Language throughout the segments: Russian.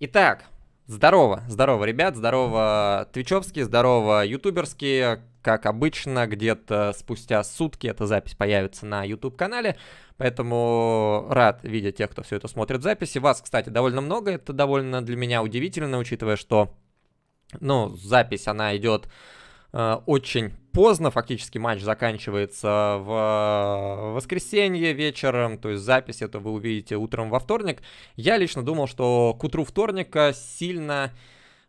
Итак, здорово, здорово, ребят, здорово, твичевские, здорово, ютуберские. Как обычно, где-то спустя сутки эта запись появится на YouTube-канале, поэтому рад видеть тех, кто все это смотрит в записи. Вас, кстати, довольно много, это довольно для меня удивительно, учитывая, что, ну, запись, она идет Э, очень поздно, фактически матч заканчивается в э, воскресенье вечером, то есть запись это вы увидите утром во вторник. Я лично думал, что к утру вторника сильно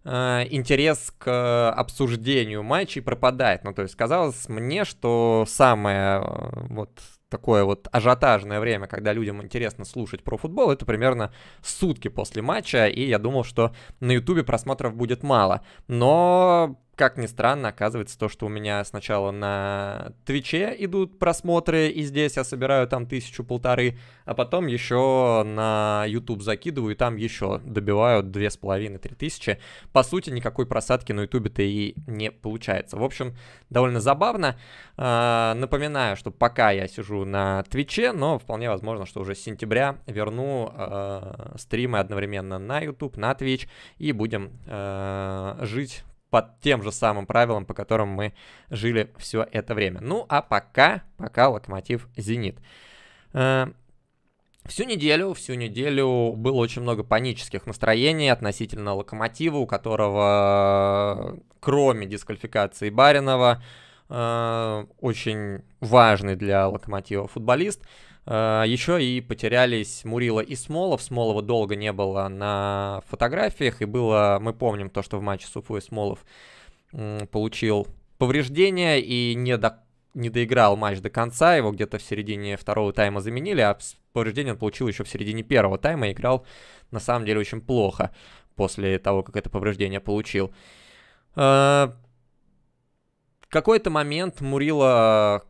э, интерес к обсуждению матчей пропадает. Ну, то есть казалось мне, что самое вот такое вот ажиотажное время, когда людям интересно слушать про футбол, это примерно сутки после матча, и я думал, что на ютубе просмотров будет мало. Но как ни странно, оказывается, то, что у меня сначала на Твиче идут просмотры, и здесь я собираю там тысячу-полторы, а потом еще на YouTube закидываю, и там еще добиваю две с половиной-три тысячи. По сути, никакой просадки на YouTube-то и не получается. В общем, довольно забавно. А, напоминаю, что пока я сижу на Твиче, но вполне возможно, что уже с сентября верну а, стримы одновременно на YouTube, на Twitch, и будем а, жить под тем же самым правилом, по которым мы жили все это время. Ну а пока, пока Локомотив Зенит. Э, всю неделю, всю неделю было очень много панических настроений относительно Локомотива, у которого, кроме дисквалификации Баринова, э, очень важный для Локомотива футболист – а, еще и потерялись Мурила и Смолов. Смолова долго не было на фотографиях, и было, мы помним то, что в матче с Уфой Смолов получил повреждение и не, до, не доиграл матч до конца, его где-то в середине второго тайма заменили, а повреждение он получил еще в середине первого тайма и играл на самом деле очень плохо после того, как это повреждение получил. А, в какой-то момент Мурила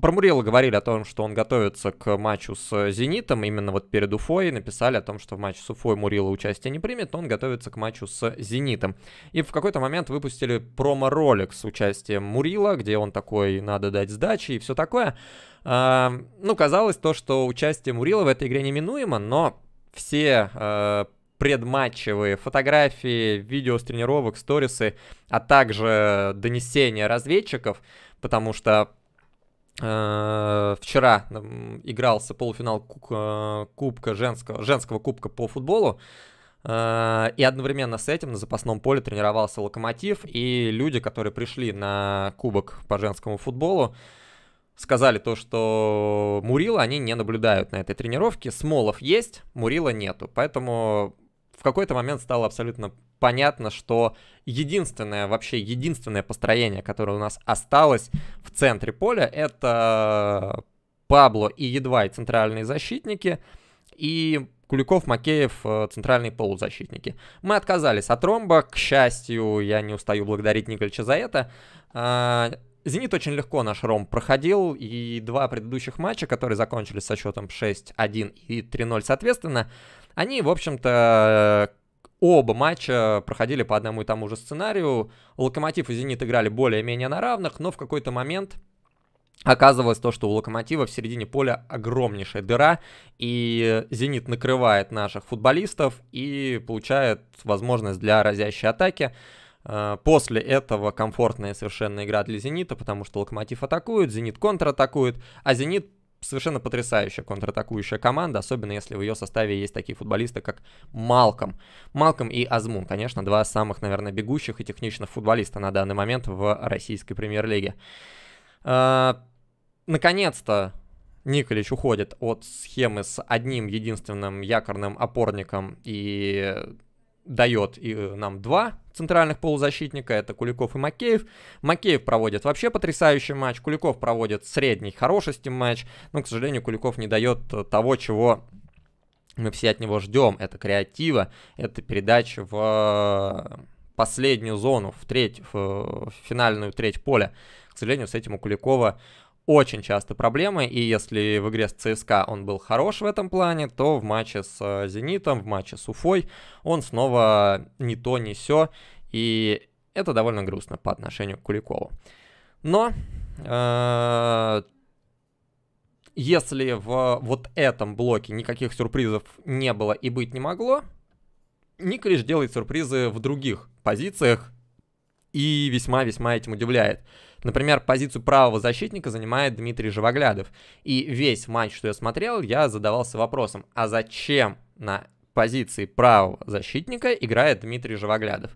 про Мурила говорили о том, что он готовится к матчу с э, «Зенитом», именно вот перед Уфой написали о том, что в матче с Уфой Мурила участие не примет, но он готовится к матчу с э, «Зенитом». И в какой-то момент выпустили промо-ролик с участием Мурила, где он такой «надо дать сдачи» и все такое. А, ну, казалось то, что участие Мурила в этой игре неминуемо, но все а, предматчевые фотографии, видео с тренировок, сторисы, а также донесения разведчиков, потому что Э, вчера игрался полуфинал э, кубка женского, женского кубка по футболу. Э, и одновременно с этим на запасном поле тренировался Локомотив, и люди, которые пришли на кубок по женскому футболу, сказали то, что Мурила они не наблюдают на этой тренировке. Смолов есть, Мурила нету. Поэтому в какой-то момент стало абсолютно понятно, что единственное, вообще единственное построение, которое у нас осталось в центре поля, это Пабло и Едвай центральные защитники и Куликов, Макеев, э, центральные полузащитники. Мы отказались от ромба, к счастью, я не устаю благодарить Никольча за это. А, Зенит очень легко наш Ром проходил, и два предыдущих матча, которые закончились со счетом 6-1 и 3-0 соответственно, они, в общем-то, Оба матча проходили по одному и тому же сценарию. Локомотив и Зенит играли более-менее на равных, но в какой-то момент Оказывалось то, что у Локомотива в середине поля огромнейшая дыра, и Зенит накрывает наших футболистов и получает возможность для разящей атаки. Э, после этого комфортная совершенно игра для Зенита, потому что Локомотив атакует, Зенит контратакует, а Зенит совершенно потрясающая контратакующая команда, особенно если в ее составе есть такие футболисты, как Малком. Малком и Азмун, конечно, два самых, наверное, бегущих и техничных футболиста на данный момент в российской премьер-лиге. А, наконец-то Николич уходит от схемы с одним единственным якорным опорником и дает и э, нам два центральных полузащитника, это Куликов и Макеев. Макеев проводит вообще потрясающий матч, Куликов проводит средний, хорошести матч, но, к сожалению, Куликов не дает э, того, чего мы все от него ждем. Это креатива, это передача в э, последнюю зону, в, треть, в финальную треть поля. К сожалению, с этим у Куликова очень часто проблемы, и если в игре с ЦСКА он был хорош в этом плане, то в матче с э, Зенитом, в матче с Уфой он снова не то, не все и это довольно грустно по отношению к Куликову. Но э, если в вот этом блоке никаких сюрпризов не было и быть не могло, Николиш делает сюрпризы в других позициях, и весьма-весьма этим удивляет. Например, позицию правого защитника занимает Дмитрий Живоглядов. И весь матч, что я смотрел, я задавался вопросом, а зачем на позиции правого защитника играет Дмитрий Живоглядов?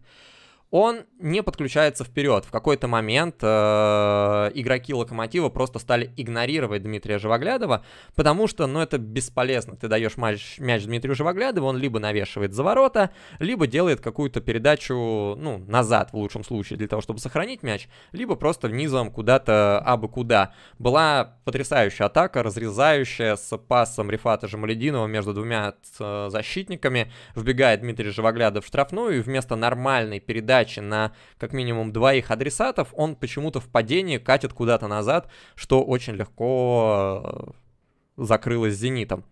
он не подключается вперед. В какой-то момент э, игроки Локомотива просто стали игнорировать Дмитрия Живоглядова, потому что, ну, это бесполезно. Ты даешь мяч, мяч Дмитрию Живоглядову, он либо навешивает за ворота, либо делает какую-то передачу, ну, назад в лучшем случае, для того, чтобы сохранить мяч, либо просто внизом куда-то абы куда. Была потрясающая атака, разрезающая с пасом Рифата Жамалединова между двумя э, защитниками. Вбегает Дмитрий Живоглядов в штрафную, и вместо нормальной передачи передачи на как минимум двоих адресатов, он почему-то в падении катит куда-то назад, что очень легко э, закрылось «Зенитом».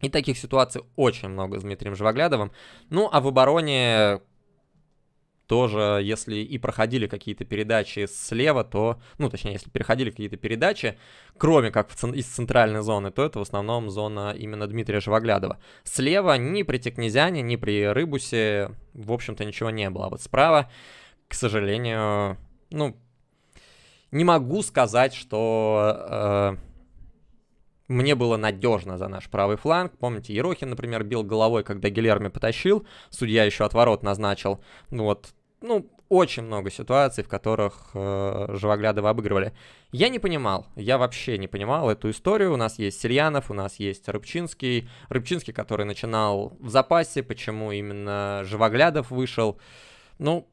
И таких ситуаций очень много с Дмитрием Живоглядовым. Ну, а в обороне тоже, если и проходили какие-то передачи слева, то, ну, точнее, если переходили какие-то передачи, кроме как в, из центральной зоны, то это в основном зона именно Дмитрия Живоглядова. Слева ни при Текнезяне, ни при Рыбусе, в общем-то, ничего не было. А вот справа, к сожалению, ну, не могу сказать, что... Э, мне было надежно за наш правый фланг. Помните, Ерохин, например, бил головой, когда Гилерми потащил. Судья еще отворот назначил. Ну вот, ну, очень много ситуаций, в которых э, Живоглядова обыгрывали. Я не понимал, я вообще не понимал эту историю. У нас есть Сельянов, у нас есть Рыбчинский. Рыбчинский, который начинал в запасе, почему именно Живоглядов вышел. Ну,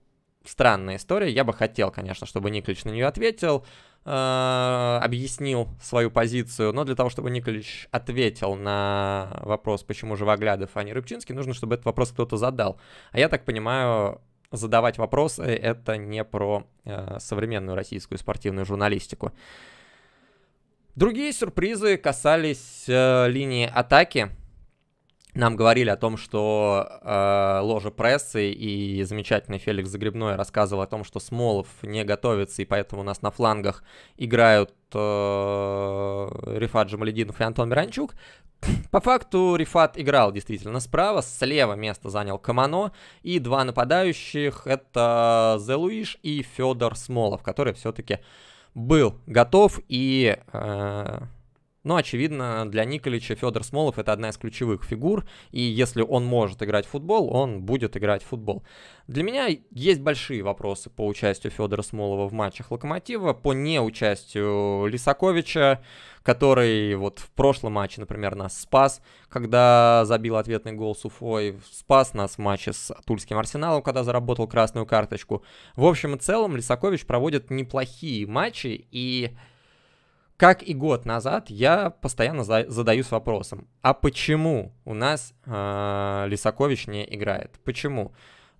странная история. Я бы хотел, конечно, чтобы Николич на нее ответил, э, объяснил свою позицию. Но для того, чтобы Николич ответил на вопрос, почему Живоглядов, а не Рыбчинский, нужно, чтобы этот вопрос кто-то задал. А я так понимаю, задавать вопросы, это не про э, современную российскую спортивную журналистику. Другие сюрпризы касались э, линии атаки нам говорили о том, что э, ложа прессы и замечательный Феликс Загребной рассказывал о том, что Смолов не готовится, и поэтому у нас на флангах играют э, Рифат Жамалединов и Антон Миранчук. По факту Рифат играл действительно справа, слева место занял Камано, и два нападающих это Зелуиш и Федор Смолов, который все-таки был готов и... Э, но, очевидно, для Николича Федор Смолов это одна из ключевых фигур, и если он может играть в футбол, он будет играть в футбол. Для меня есть большие вопросы по участию Федора Смолова в матчах Локомотива, по неучастию Лисаковича, который вот в прошлом матче, например, нас спас, когда забил ответный гол с Уфой, спас нас в матче с Тульским Арсеналом, когда заработал красную карточку. В общем и целом, Лисакович проводит неплохие матчи, и как и год назад, я постоянно за задаюсь вопросом, а почему у нас э, Лисакович не играет? Почему?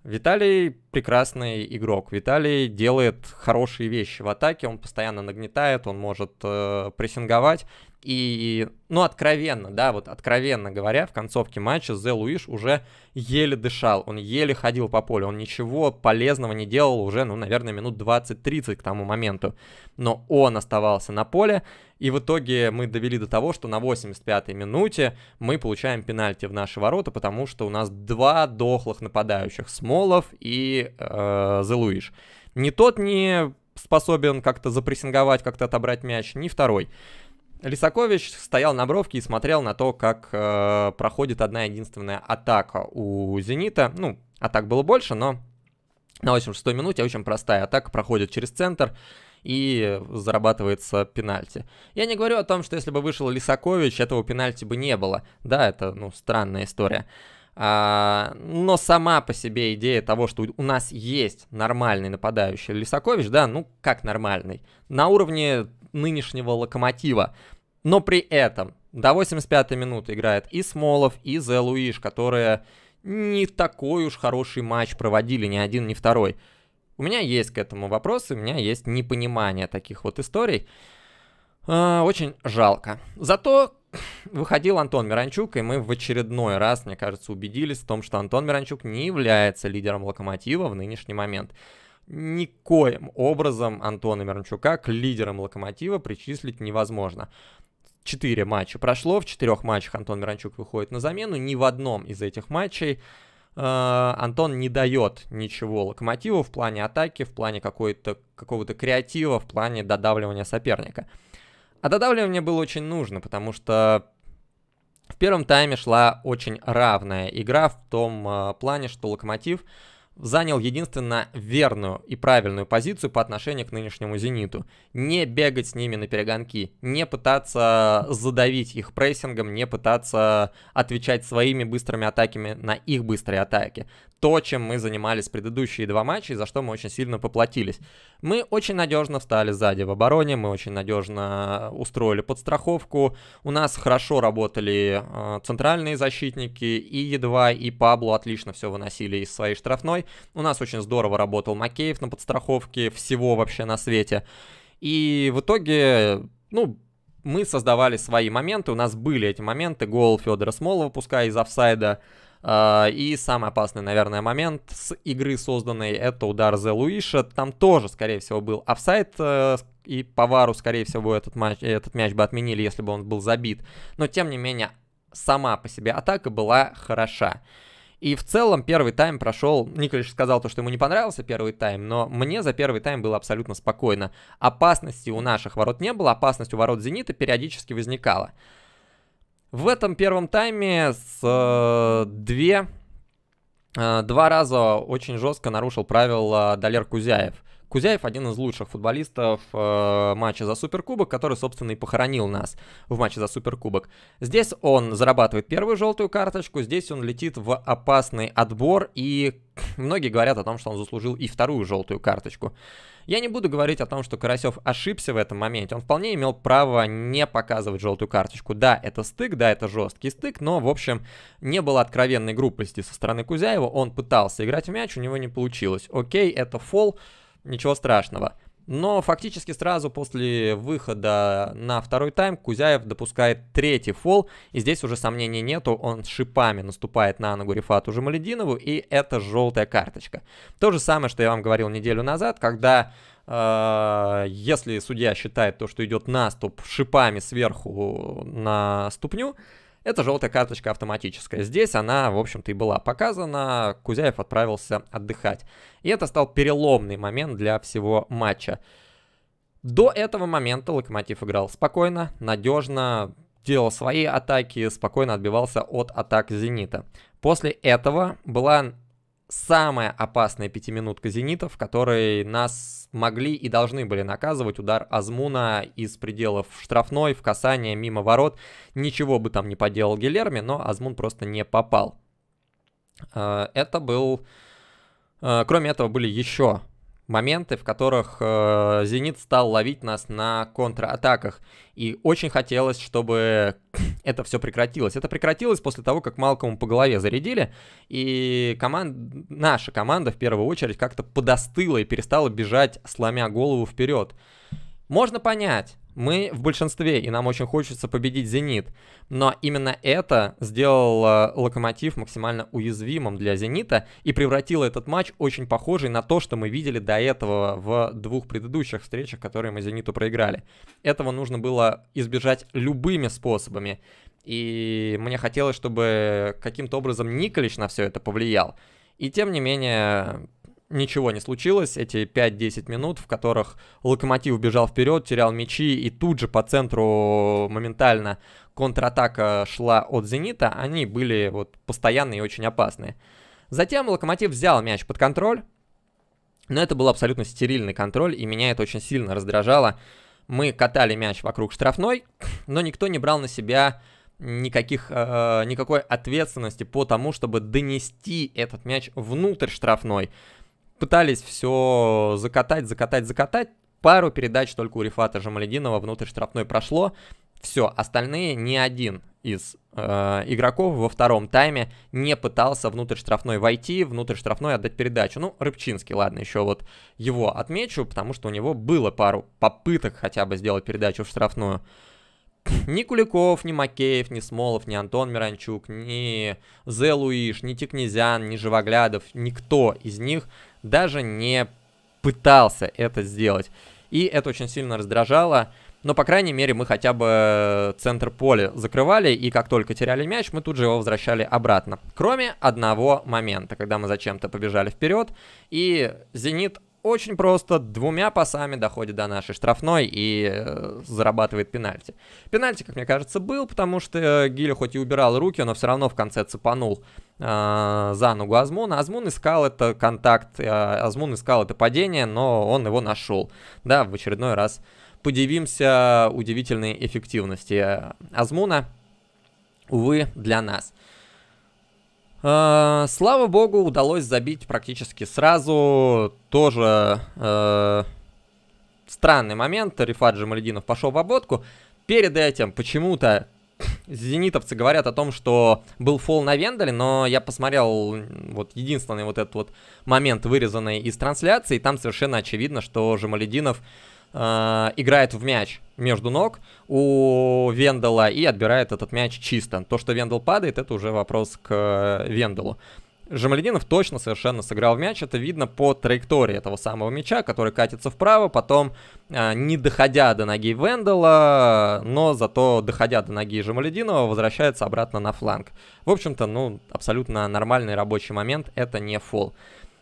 Виталий прекрасный игрок. Виталий делает хорошие вещи в атаке, он постоянно нагнетает, он может э, прессинговать. И, ну, откровенно, да, вот откровенно говоря, в концовке матча Зе Луиш уже еле дышал, он еле ходил по полю, он ничего полезного не делал уже, ну, наверное, минут 20-30 к тому моменту. Но он оставался на поле, и в итоге мы довели до того, что на 85-й минуте мы получаем пенальти в наши ворота, потому что у нас два дохлых нападающих, Смолов и и э, The Ни тот не способен как-то запрессинговать, как-то отобрать мяч, ни второй. Лисакович стоял на бровке и смотрел на то, как э, проходит одна единственная атака у «Зенита». Ну, атак было больше, но на 86-й минуте очень простая атака проходит через центр и зарабатывается пенальти. Я не говорю о том, что если бы вышел Лисакович, этого пенальти бы не было. Да, это, ну, странная история. А, но сама по себе идея того, что у нас есть нормальный нападающий Лисакович, да, ну как нормальный, на уровне нынешнего локомотива. Но при этом до 85-й минуты играет и Смолов, и Зе Луиш, которые не такой уж хороший матч проводили, ни один, ни второй. У меня есть к этому вопросы, у меня есть непонимание таких вот историй. А, очень жалко. Зато выходил Антон Миранчук, и мы в очередной раз, мне кажется, убедились в том, что Антон Миранчук не является лидером локомотива в нынешний момент. Никоим образом Антона Миранчука к лидерам локомотива причислить невозможно. Четыре матча прошло, в четырех матчах Антон Миранчук выходит на замену, ни в одном из этих матчей э, Антон не дает ничего Локомотиву в плане атаки, в плане какого-то какого-то креатива, в плане додавливания соперника. А додавливание было очень нужно, потому что в первом тайме шла очень равная игра в том а, плане, что Локомотив занял единственно верную и правильную позицию по отношению к нынешнему «Зениту». Не бегать с ними на перегонки, не пытаться задавить их прессингом, не пытаться отвечать своими быстрыми атаками на их быстрые атаки то, чем мы занимались предыдущие два матча и за что мы очень сильно поплатились. Мы очень надежно встали сзади в обороне, мы очень надежно устроили подстраховку, у нас хорошо работали э, центральные защитники, и Едва, и Паблу отлично все выносили из своей штрафной, у нас очень здорово работал Макеев на подстраховке всего вообще на свете. И в итоге, ну, мы создавали свои моменты, у нас были эти моменты, гол Федора Смолова, пускай из офсайда, а, и самый опасный, наверное, момент с игры созданной, это удар за Луиша. Там тоже, скорее всего, был офсайт, э, и по вару, скорее всего, этот, матч, этот мяч бы отменили, если бы он был забит. Но, тем не менее, сама по себе атака была хороша. И в целом первый тайм прошел, Николич сказал то, что ему не понравился первый тайм, но мне за первый тайм было абсолютно спокойно. Опасности у наших ворот не было, опасность у ворот Зенита периодически возникала. В этом первом тайме с э, две, э, два раза очень жестко нарушил правила Далер Кузяев. Кузяев один из лучших футболистов э, матча за Суперкубок, который, собственно, и похоронил нас в матче за Суперкубок. Здесь он зарабатывает первую желтую карточку, здесь он летит в опасный отбор, и многие говорят о том, что он заслужил и вторую желтую карточку. Я не буду говорить о том, что Карасев ошибся в этом моменте. Он вполне имел право не показывать желтую карточку. Да, это стык, да, это жесткий стык, но, в общем, не было откровенной грубости со стороны Кузяева. Он пытался играть в мяч, у него не получилось. Окей, это фол, ничего страшного. Но фактически сразу после выхода на второй тайм Кузяев допускает третий фол. И здесь уже сомнений нету, он шипами наступает на ногу Рифату Жамалединову, и это желтая карточка. То же самое, что я вам говорил неделю назад, когда э, если судья считает то, что идет наступ шипами сверху на ступню, это желтая карточка автоматическая. Здесь она, в общем-то, и была показана. Кузяев отправился отдыхать. И это стал переломный момент для всего матча. До этого момента Локомотив играл спокойно, надежно, делал свои атаки, спокойно отбивался от атак Зенита. После этого была самая опасная пятиминутка «Зенита», в которой нас могли и должны были наказывать. Удар Азмуна из пределов штрафной, в касание, мимо ворот. Ничего бы там не поделал Гилерми, но Азмун просто не попал. Э, это был... Э, кроме этого, были еще моменты, в которых э, Зенит стал ловить нас на контратаках. И очень хотелось, чтобы это все прекратилось. Это прекратилось после того, как Малкому по голове зарядили, и команд... наша команда в первую очередь как-то подостыла и перестала бежать, сломя голову вперед. Можно понять, мы в большинстве, и нам очень хочется победить «Зенит». Но именно это сделало «Локомотив» максимально уязвимым для «Зенита» и превратило этот матч очень похожий на то, что мы видели до этого в двух предыдущих встречах, которые мы «Зениту» проиграли. Этого нужно было избежать любыми способами. И мне хотелось, чтобы каким-то образом Николич на все это повлиял. И тем не менее, ничего не случилось. Эти 5-10 минут, в которых Локомотив бежал вперед, терял мячи, и тут же по центру моментально контратака шла от «Зенита», они были вот постоянные и очень опасные. Затем Локомотив взял мяч под контроль, но это был абсолютно стерильный контроль, и меня это очень сильно раздражало. Мы катали мяч вокруг штрафной, но никто не брал на себя никаких, э, никакой ответственности по тому, чтобы донести этот мяч внутрь штрафной пытались все закатать, закатать, закатать. Пару передач только у Рифата Жамалединова внутрь штрафной прошло. Все, остальные ни один из э, игроков во втором тайме не пытался внутрь штрафной войти, внутрь штрафной отдать передачу. Ну, Рыбчинский, ладно, еще вот его отмечу, потому что у него было пару попыток хотя бы сделать передачу в штрафную. Ни Куликов, ни Макеев, ни Смолов, ни Антон Миранчук, ни Зе Луиш, ни Тикнезян, ни Живоглядов, никто из них даже не пытался это сделать. И это очень сильно раздражало. Но, по крайней мере, мы хотя бы э, центр поля закрывали, и как только теряли мяч, мы тут же его возвращали обратно. Кроме одного момента, когда мы зачем-то побежали вперед, и «Зенит» очень просто двумя пасами доходит до нашей штрафной и э, зарабатывает пенальти. Пенальти, как мне кажется, был, потому что э, Гиля хоть и убирал руки, но все равно в конце цепанул э, за ногу Азмуна. Азмун искал это контакт, э, Азмун искал это падение, но он его нашел. Да, в очередной раз подивимся удивительной эффективности э, Азмуна, увы, для нас. А, слава богу, удалось забить практически сразу. Тоже э, странный момент. Рифат Жамалединов пошел в ободку. Перед этим почему-то зенитовцы говорят о том, что был фол на Вендале, но я посмотрел вот единственный вот этот вот момент, вырезанный из трансляции, и там совершенно очевидно, что Жамалединов Э, играет в мяч между ног у Вендела и отбирает этот мяч чисто. То, что Вендел падает, это уже вопрос к э, Венделу. Жамалединов точно совершенно сыграл в мяч. Это видно по траектории этого самого мяча, который катится вправо, потом э, не доходя до ноги Вендела, но зато доходя до ноги Жамалединова, возвращается обратно на фланг. В общем-то, ну, абсолютно нормальный рабочий момент, это не фол.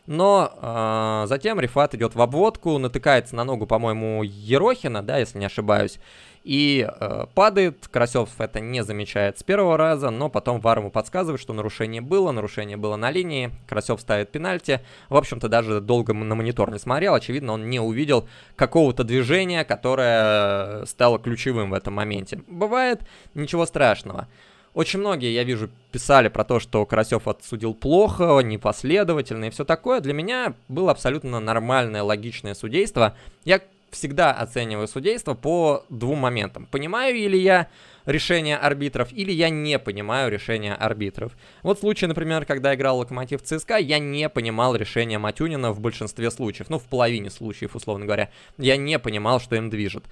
Но э, затем Рифат идет в обводку, натыкается на ногу, по-моему, Ерохина, да, если не ошибаюсь, и э, падает. Карасев это не замечает с первого раза, но потом Вар подсказывает, что нарушение было, нарушение было на линии, Карасев ставит пенальти. В общем-то, даже долго на монитор не смотрел, очевидно, он не увидел какого-то движения, которое э, стало ключевым в этом моменте. Бывает, ничего страшного. Очень многие, я вижу, писали про то, что Карасев отсудил плохо, непоследовательно и все такое. Для меня было абсолютно нормальное, логичное судейство. Я всегда оцениваю судейство по двум моментам. Понимаю или я решение арбитров, или я не понимаю решение арбитров. Вот случай, например, когда играл Локомотив ЦСКА, я не понимал решение Матюнина в большинстве случаев, ну, в половине случаев, условно говоря. Я не понимал, что им движет.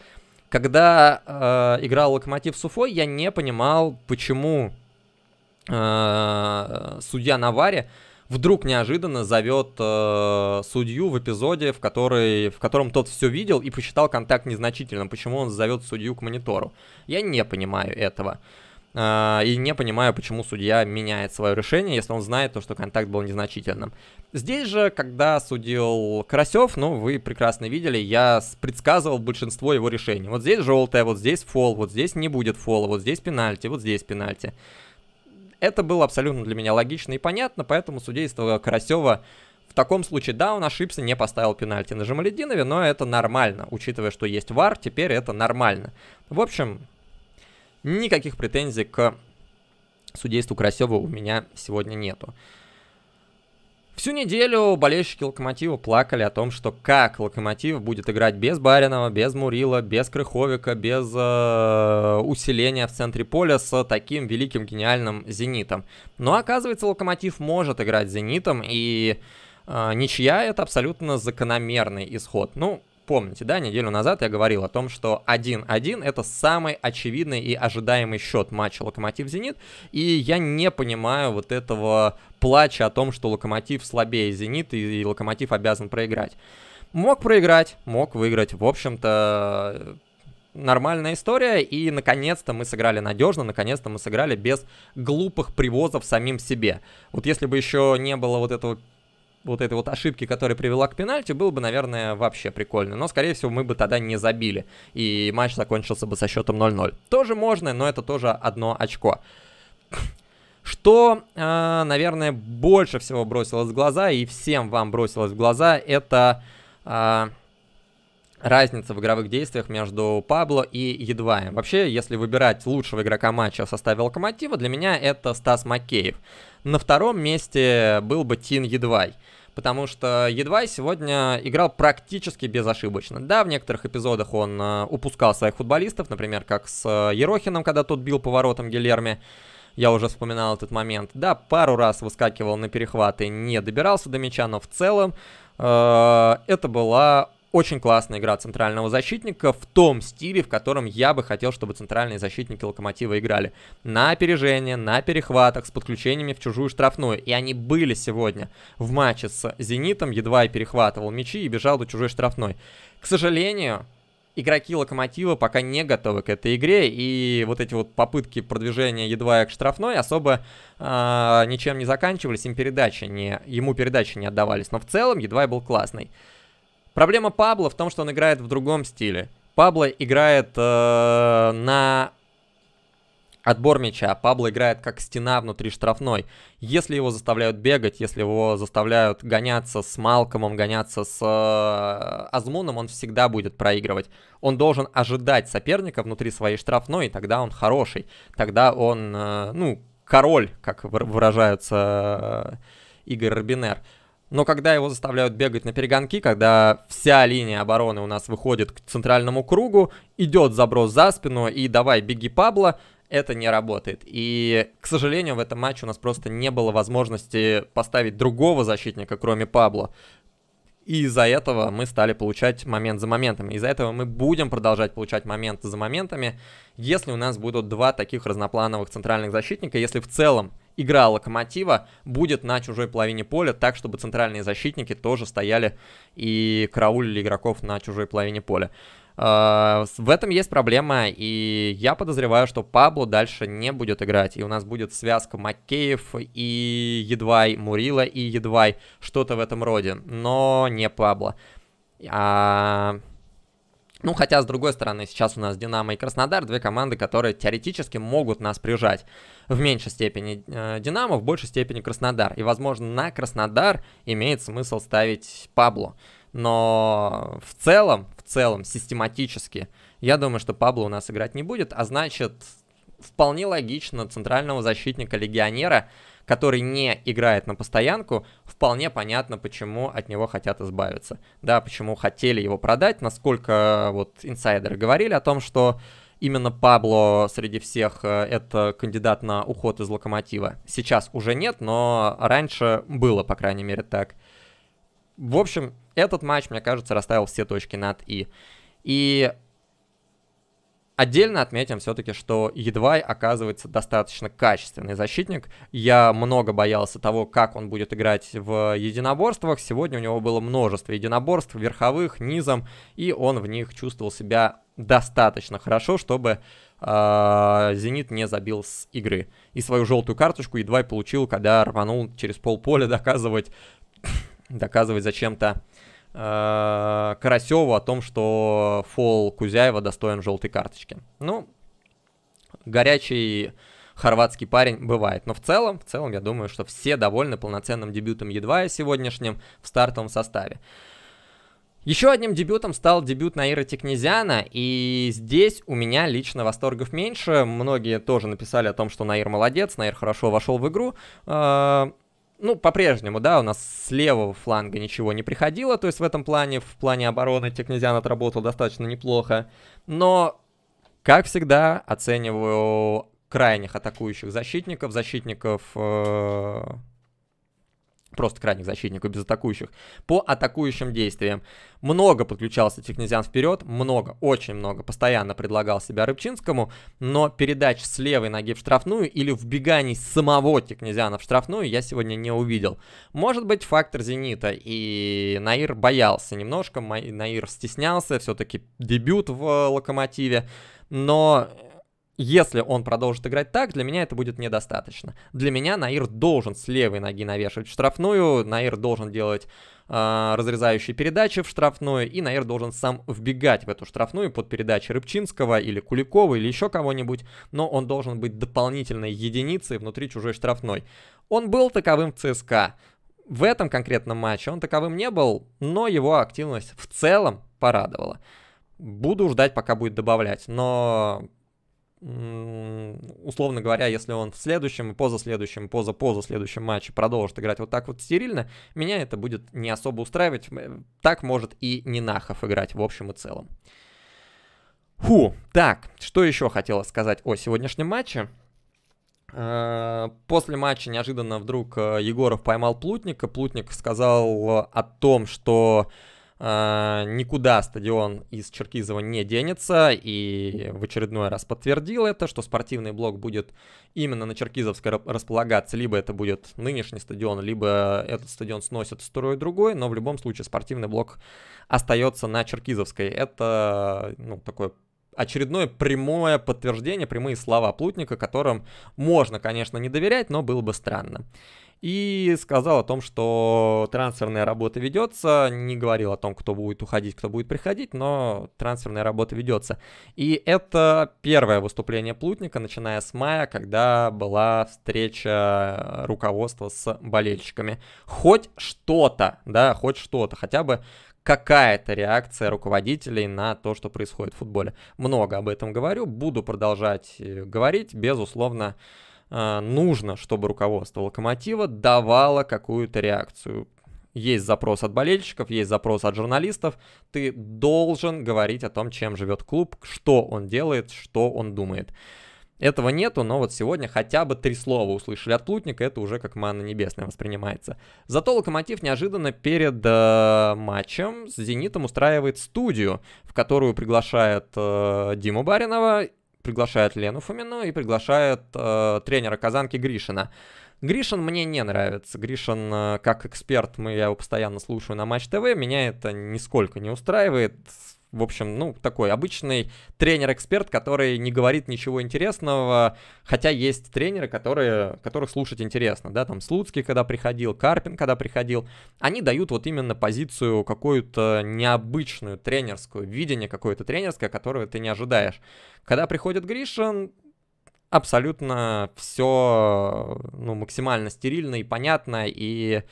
Когда э, играл Локомотив с Уфой, я не понимал, почему э, судья Наваре вдруг неожиданно зовет э, судью в эпизоде, в, который, в котором тот все видел и посчитал контакт незначительным. Почему он зовет судью к монитору? Я не понимаю этого. А, и не понимаю, почему судья меняет свое решение, если он знает то, что контакт был незначительным. Здесь же, когда судил Карасев, ну, вы прекрасно видели, я предсказывал большинство его решений. Вот здесь желтая, вот здесь фол, вот здесь не будет фола, вот здесь пенальти, вот здесь пенальти. Это было абсолютно для меня логично и понятно, поэтому судейство Карасева в таком случае, да, он ошибся, не поставил пенальти на Жамалединове, но это нормально, учитывая, что есть вар, теперь это нормально. В общем, Никаких претензий к судейству Красева у меня сегодня нету. Всю неделю болельщики Локомотива плакали о том, что как Локомотив будет играть без Баринова, без Мурила, без Крыховика, без э, усиления в центре поля с таким великим гениальным Зенитом. Но оказывается, Локомотив может играть Зенитом, и э, ничья это абсолютно закономерный исход. Ну, помните, да, неделю назад я говорил о том, что 1-1 это самый очевидный и ожидаемый счет матча Локомотив-Зенит, и я не понимаю вот этого плача о том, что Локомотив слабее Зенит и, и Локомотив обязан проиграть. Мог проиграть, мог выиграть, в общем-то, нормальная история, и наконец-то мы сыграли надежно, наконец-то мы сыграли без глупых привозов самим себе. Вот если бы еще не было вот этого вот этой вот ошибки, которая привела к пенальти, было бы, наверное, вообще прикольно. Но, скорее всего, мы бы тогда не забили, и матч закончился бы со счетом 0-0. Тоже можно, но это тоже одно очко. Что, э, наверное, больше всего бросилось в глаза, и всем вам бросилось в глаза, это э, разница в игровых действиях между Пабло и Едваем. Вообще, если выбирать лучшего игрока матча в составе Локомотива, для меня это Стас Макеев. На втором месте был бы Тин Едвай потому что Едвай сегодня играл практически безошибочно. Да, в некоторых эпизодах он э, упускал своих футболистов, например, как с э, Ерохином, когда тот бил поворотом Гильерми. Я уже вспоминал этот момент. Да, пару раз выскакивал на перехваты, не добирался до мяча, но в целом э, это была очень классная игра центрального защитника в том стиле, в котором я бы хотел, чтобы центральные защитники Локомотива играли. На опережение, на перехватах, с подключениями в чужую штрафную. И они были сегодня в матче с Зенитом, едва и перехватывал мячи и бежал до чужой штрафной. К сожалению, игроки Локомотива пока не готовы к этой игре, и вот эти вот попытки продвижения едва и к штрафной особо э, ничем не заканчивались, им передачи не, ему передачи не отдавались, но в целом едва и был классный. Проблема Пабло в том, что он играет в другом стиле. Пабло играет э, на отбор мяча. Пабло играет как стена внутри штрафной. Если его заставляют бегать, если его заставляют гоняться с Малкомом, гоняться с э, Азмуном, он всегда будет проигрывать. Он должен ожидать соперника внутри своей штрафной, и тогда он хороший. Тогда он, э, ну, король, как выражается э, Игорь Робинер. Но когда его заставляют бегать на перегонки, когда вся линия обороны у нас выходит к центральному кругу, идет заброс за спину и давай беги Пабло, это не работает. И, к сожалению, в этом матче у нас просто не было возможности поставить другого защитника, кроме Пабло. И из-за этого мы стали получать момент за моментами. Из-за этого мы будем продолжать получать моменты за моментами, если у нас будут два таких разноплановых центральных защитника, если в целом игра Локомотива будет на чужой половине поля, так, чтобы центральные защитники тоже стояли и караулили игроков на чужой половине поля. А, в этом есть проблема, и я подозреваю, что Пабло дальше не будет играть, и у нас будет связка Маккеев и Едвай, Мурила и Едвай, что-то в этом роде, но не Пабло. А... Ну, хотя, с другой стороны, сейчас у нас Динамо и Краснодар, две команды, которые теоретически могут нас прижать. В меньшей степени э, Динамо, в большей степени Краснодар. И, возможно, на Краснодар имеет смысл ставить Пабло. Но в целом, в целом, систематически, я думаю, что Пабло у нас играть не будет, а значит, вполне логично центрального защитника-легионера – который не играет на постоянку, вполне понятно, почему от него хотят избавиться. Да, почему хотели его продать, насколько э, вот инсайдеры говорили о том, что именно Пабло среди всех э, это кандидат на уход из Локомотива. Сейчас уже нет, но раньше было, по крайней мере, так. В общем, этот матч, мне кажется, расставил все точки над «и». И Отдельно отметим все-таки, что едва оказывается достаточно качественный защитник. Я много боялся того, как он будет играть в единоборствах. Сегодня у него было множество единоборств, верховых, низом, и он в них чувствовал себя достаточно хорошо, чтобы э, Зенит не забил с игры. И свою желтую карточку едва получил, когда рванул через пол полполя доказывать, доказывать зачем-то э, Карасеву о том, что фол Кузяева достоин желтой карточки. Ну, горячий хорватский парень бывает. Но в целом, в целом, я думаю, что все довольны полноценным дебютом едва Едвая сегодняшним в стартовом составе. Еще одним дебютом стал дебют Наира Текнезяна, и здесь у меня лично восторгов меньше. Многие тоже написали о том, что Наир молодец, Наир хорошо вошел в игру. Э, ну, по-прежнему, да, у нас с левого фланга ничего не приходило, то есть в этом плане, в плане обороны Технезиан отработал достаточно неплохо, но, как всегда, оцениваю крайних атакующих защитников, защитников э, просто крайних защитников без атакующих, по атакующим действиям. Много подключался Технезиан вперед, много, очень много, постоянно предлагал себя Рыбчинскому, но передач с левой ноги в штрафную или вбеганий самого Технезиана в штрафную я сегодня не увидел. Может быть фактор Зенита, и Наир боялся немножко, Наир стеснялся, все-таки дебют в Локомотиве, но если он продолжит играть так, для меня это будет недостаточно. Для меня Наир должен с левой ноги навешивать в штрафную, Наир должен делать э, разрезающие передачи в штрафную, и Наир должен сам вбегать в эту штрафную под передачи Рыбчинского или Куликова или еще кого-нибудь, но он должен быть дополнительной единицей внутри чужой штрафной. Он был таковым в ЦСКА. В этом конкретном матче он таковым не был, но его активность в целом порадовала. Буду ждать, пока будет добавлять, но условно говоря, если он в следующем и позаследующем, поза-позаследующем матче продолжит играть вот так вот стерильно, меня это будет не особо устраивать. Э, так может и Нинахов играть в общем и целом. Фу, так, что еще хотела сказать о сегодняшнем матче. Э, после матча неожиданно вдруг э, Егоров поймал Плутника. Плутник сказал о том, что а, никуда стадион из Черкизова не денется, и в очередной раз подтвердил это, что спортивный блок будет именно на Черкизовской располагаться, либо это будет нынешний стадион, либо этот стадион сносит, строит другой, но в любом случае спортивный блок остается на Черкизовской. Это, ну, такое очередное прямое подтверждение, прямые слова Плутника, которым можно, конечно, не доверять, но было бы странно и сказал о том, что трансферная работа ведется, не говорил о том, кто будет уходить, кто будет приходить, но трансферная работа ведется. И это первое выступление Плутника, начиная с мая, когда была встреча руководства с болельщиками. Хоть что-то, да, хоть что-то, хотя бы какая-то реакция руководителей на то, что происходит в футболе. Много об этом говорю, буду продолжать э, говорить, безусловно, а, нужно, чтобы руководство Локомотива давало какую-то реакцию. Есть запрос от болельщиков, есть запрос от журналистов. Ты должен говорить о том, чем живет клуб, что он делает, что он думает. Этого нету, но вот сегодня хотя бы три слова услышали от Плутника, это уже как манна небесная воспринимается. Зато Локомотив неожиданно перед э, матчем с Зенитом устраивает студию, в которую приглашает э, Диму Баринова приглашает Лену Фомину и приглашает э, тренера Казанки Гришина. Гришин мне не нравится. Гришин, э, как эксперт, мы, я его постоянно слушаю на Матч ТВ, меня это нисколько не устраивает. В общем, ну, такой обычный тренер-эксперт, который не говорит ничего интересного, хотя есть тренеры, которые, которых слушать интересно, да, там Слуцкий, когда приходил, Карпин, когда приходил, они дают вот именно позицию какую-то необычную, тренерскую, видение какое-то тренерское, которое ты не ожидаешь. Когда приходит Гришин, абсолютно все ну, максимально стерильно и понятно, и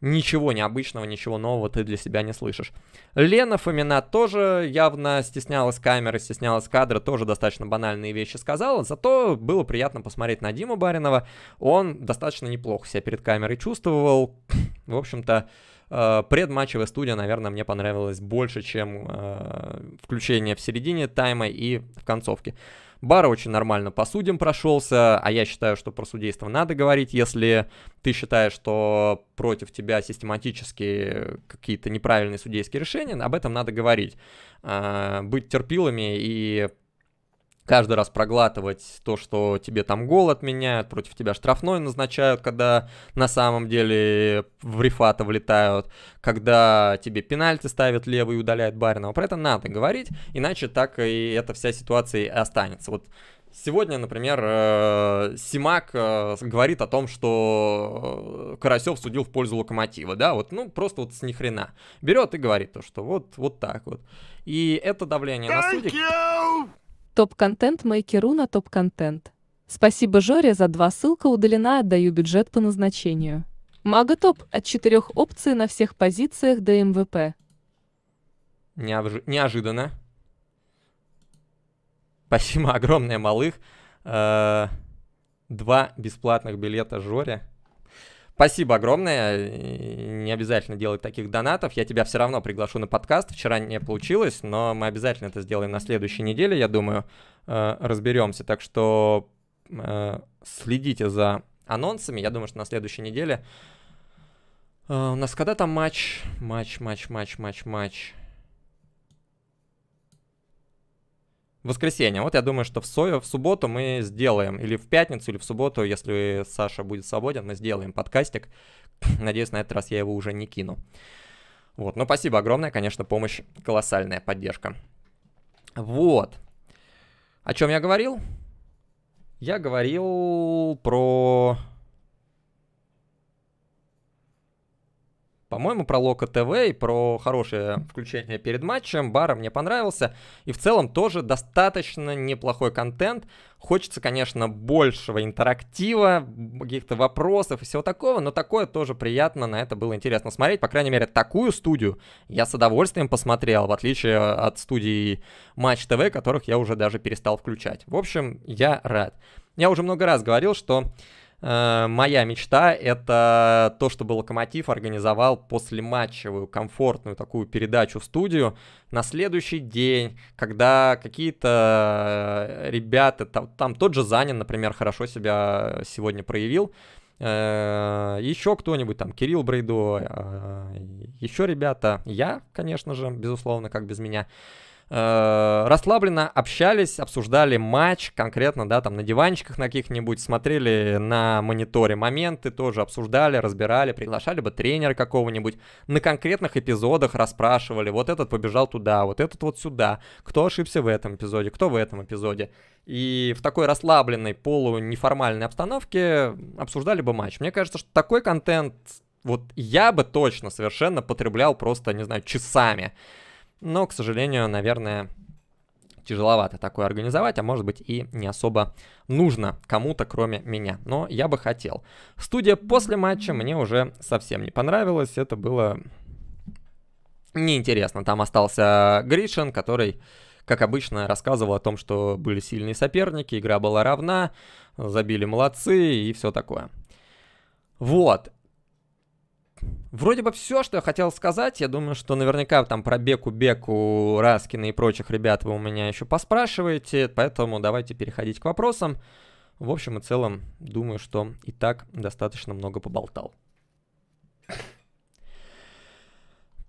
ничего необычного, ничего нового ты для себя не слышишь. Лена Фомина тоже явно стеснялась камеры, стеснялась кадра, тоже достаточно банальные вещи сказала, зато было приятно посмотреть на Диму Баринова. Он достаточно неплохо себя перед камерой чувствовал. В общем-то, э, предматчевая студия, наверное, мне понравилась больше, чем э, включение в середине тайма и в концовке. Бара очень нормально по судям прошелся, а я считаю, что про судейство надо говорить, если ты считаешь, что против тебя систематически какие-то неправильные судейские решения, об этом надо говорить. А, быть терпилами и каждый раз проглатывать то, что тебе там гол отменяют, против тебя штрафной назначают, когда на самом деле в рефата влетают, когда тебе пенальти ставят левый и удаляют Баринова. Про это надо говорить, иначе так и эта вся ситуация и останется. Вот Сегодня, например, э, Симак э, говорит о том, что э, Карасев судил в пользу Локомотива, да, вот, ну, просто вот с нихрена. Берет и говорит то, что вот, вот так вот. И это давление Thank на судей... You! Топ-контент Mail.ru на топ-контент. Спасибо Жоре за два ссылка удалена отдаю бюджет по назначению. Мага топ от четырех опций на всех позициях до МВП. неожиданно. Спасибо огромное, малых. Э, два бесплатных билета Жоре. Спасибо огромное. Не обязательно делать таких донатов. Я тебя все равно приглашу на подкаст. Вчера не получилось, но мы обязательно это сделаем на следующей неделе, я думаю, э, разберемся. Так что э, следите за анонсами. Я думаю, что на следующей неделе э, у нас когда там матч? Матч, матч, матч, матч, матч. воскресенье. Вот я думаю, что в, сою, в субботу мы сделаем, или в пятницу, или в субботу, если Саша будет свободен, мы сделаем подкастик. Надеюсь, на этот раз я его уже не кину. Вот, ну спасибо огромное, конечно, помощь колоссальная, поддержка. Вот. О чем я говорил? Я говорил про По-моему, про Лока ТВ и про хорошее включение перед матчем. Бара мне понравился. И в целом тоже достаточно неплохой контент. Хочется, конечно, большего интерактива, каких-то вопросов и всего такого, но такое тоже приятно, на это было интересно смотреть. По крайней мере, такую студию я с удовольствием посмотрел, в отличие от студии Матч ТВ, которых я уже даже перестал включать. В общем, я рад. Я уже много раз говорил, что Э, моя мечта — это то, чтобы «Локомотив» организовал послематчевую комфортную такую передачу в студию на следующий день, когда какие-то э, ребята, там, там тот же Занин, например, хорошо себя сегодня проявил, э, еще кто-нибудь там, Кирилл Брейдо, еще ребята, я, конечно же, безусловно, как без меня — э, расслабленно общались, обсуждали матч конкретно, да, там на диванчиках на каких-нибудь, смотрели на мониторе моменты, тоже обсуждали, разбирали, приглашали бы тренера какого-нибудь, на конкретных эпизодах расспрашивали, вот этот побежал туда, вот этот вот сюда, кто ошибся в этом эпизоде, кто в этом эпизоде. И в такой расслабленной, полунеформальной обстановке обсуждали бы матч. Мне кажется, что такой контент вот я бы точно совершенно потреблял просто, не знаю, часами. Но, к сожалению, наверное, тяжеловато такое организовать, а может быть и не особо нужно кому-то, кроме меня. Но я бы хотел. Студия после матча мне уже совсем не понравилась. Это было неинтересно. Там остался Гришин, который, как обычно, рассказывал о том, что были сильные соперники, игра была равна, забили молодцы и все такое. Вот. Вроде бы все, что я хотел сказать. Я думаю, что наверняка там про Беку, Беку, Раскина и прочих ребят вы у меня еще поспрашиваете, поэтому давайте переходить к вопросам. В общем и целом, думаю, что и так достаточно много поболтал.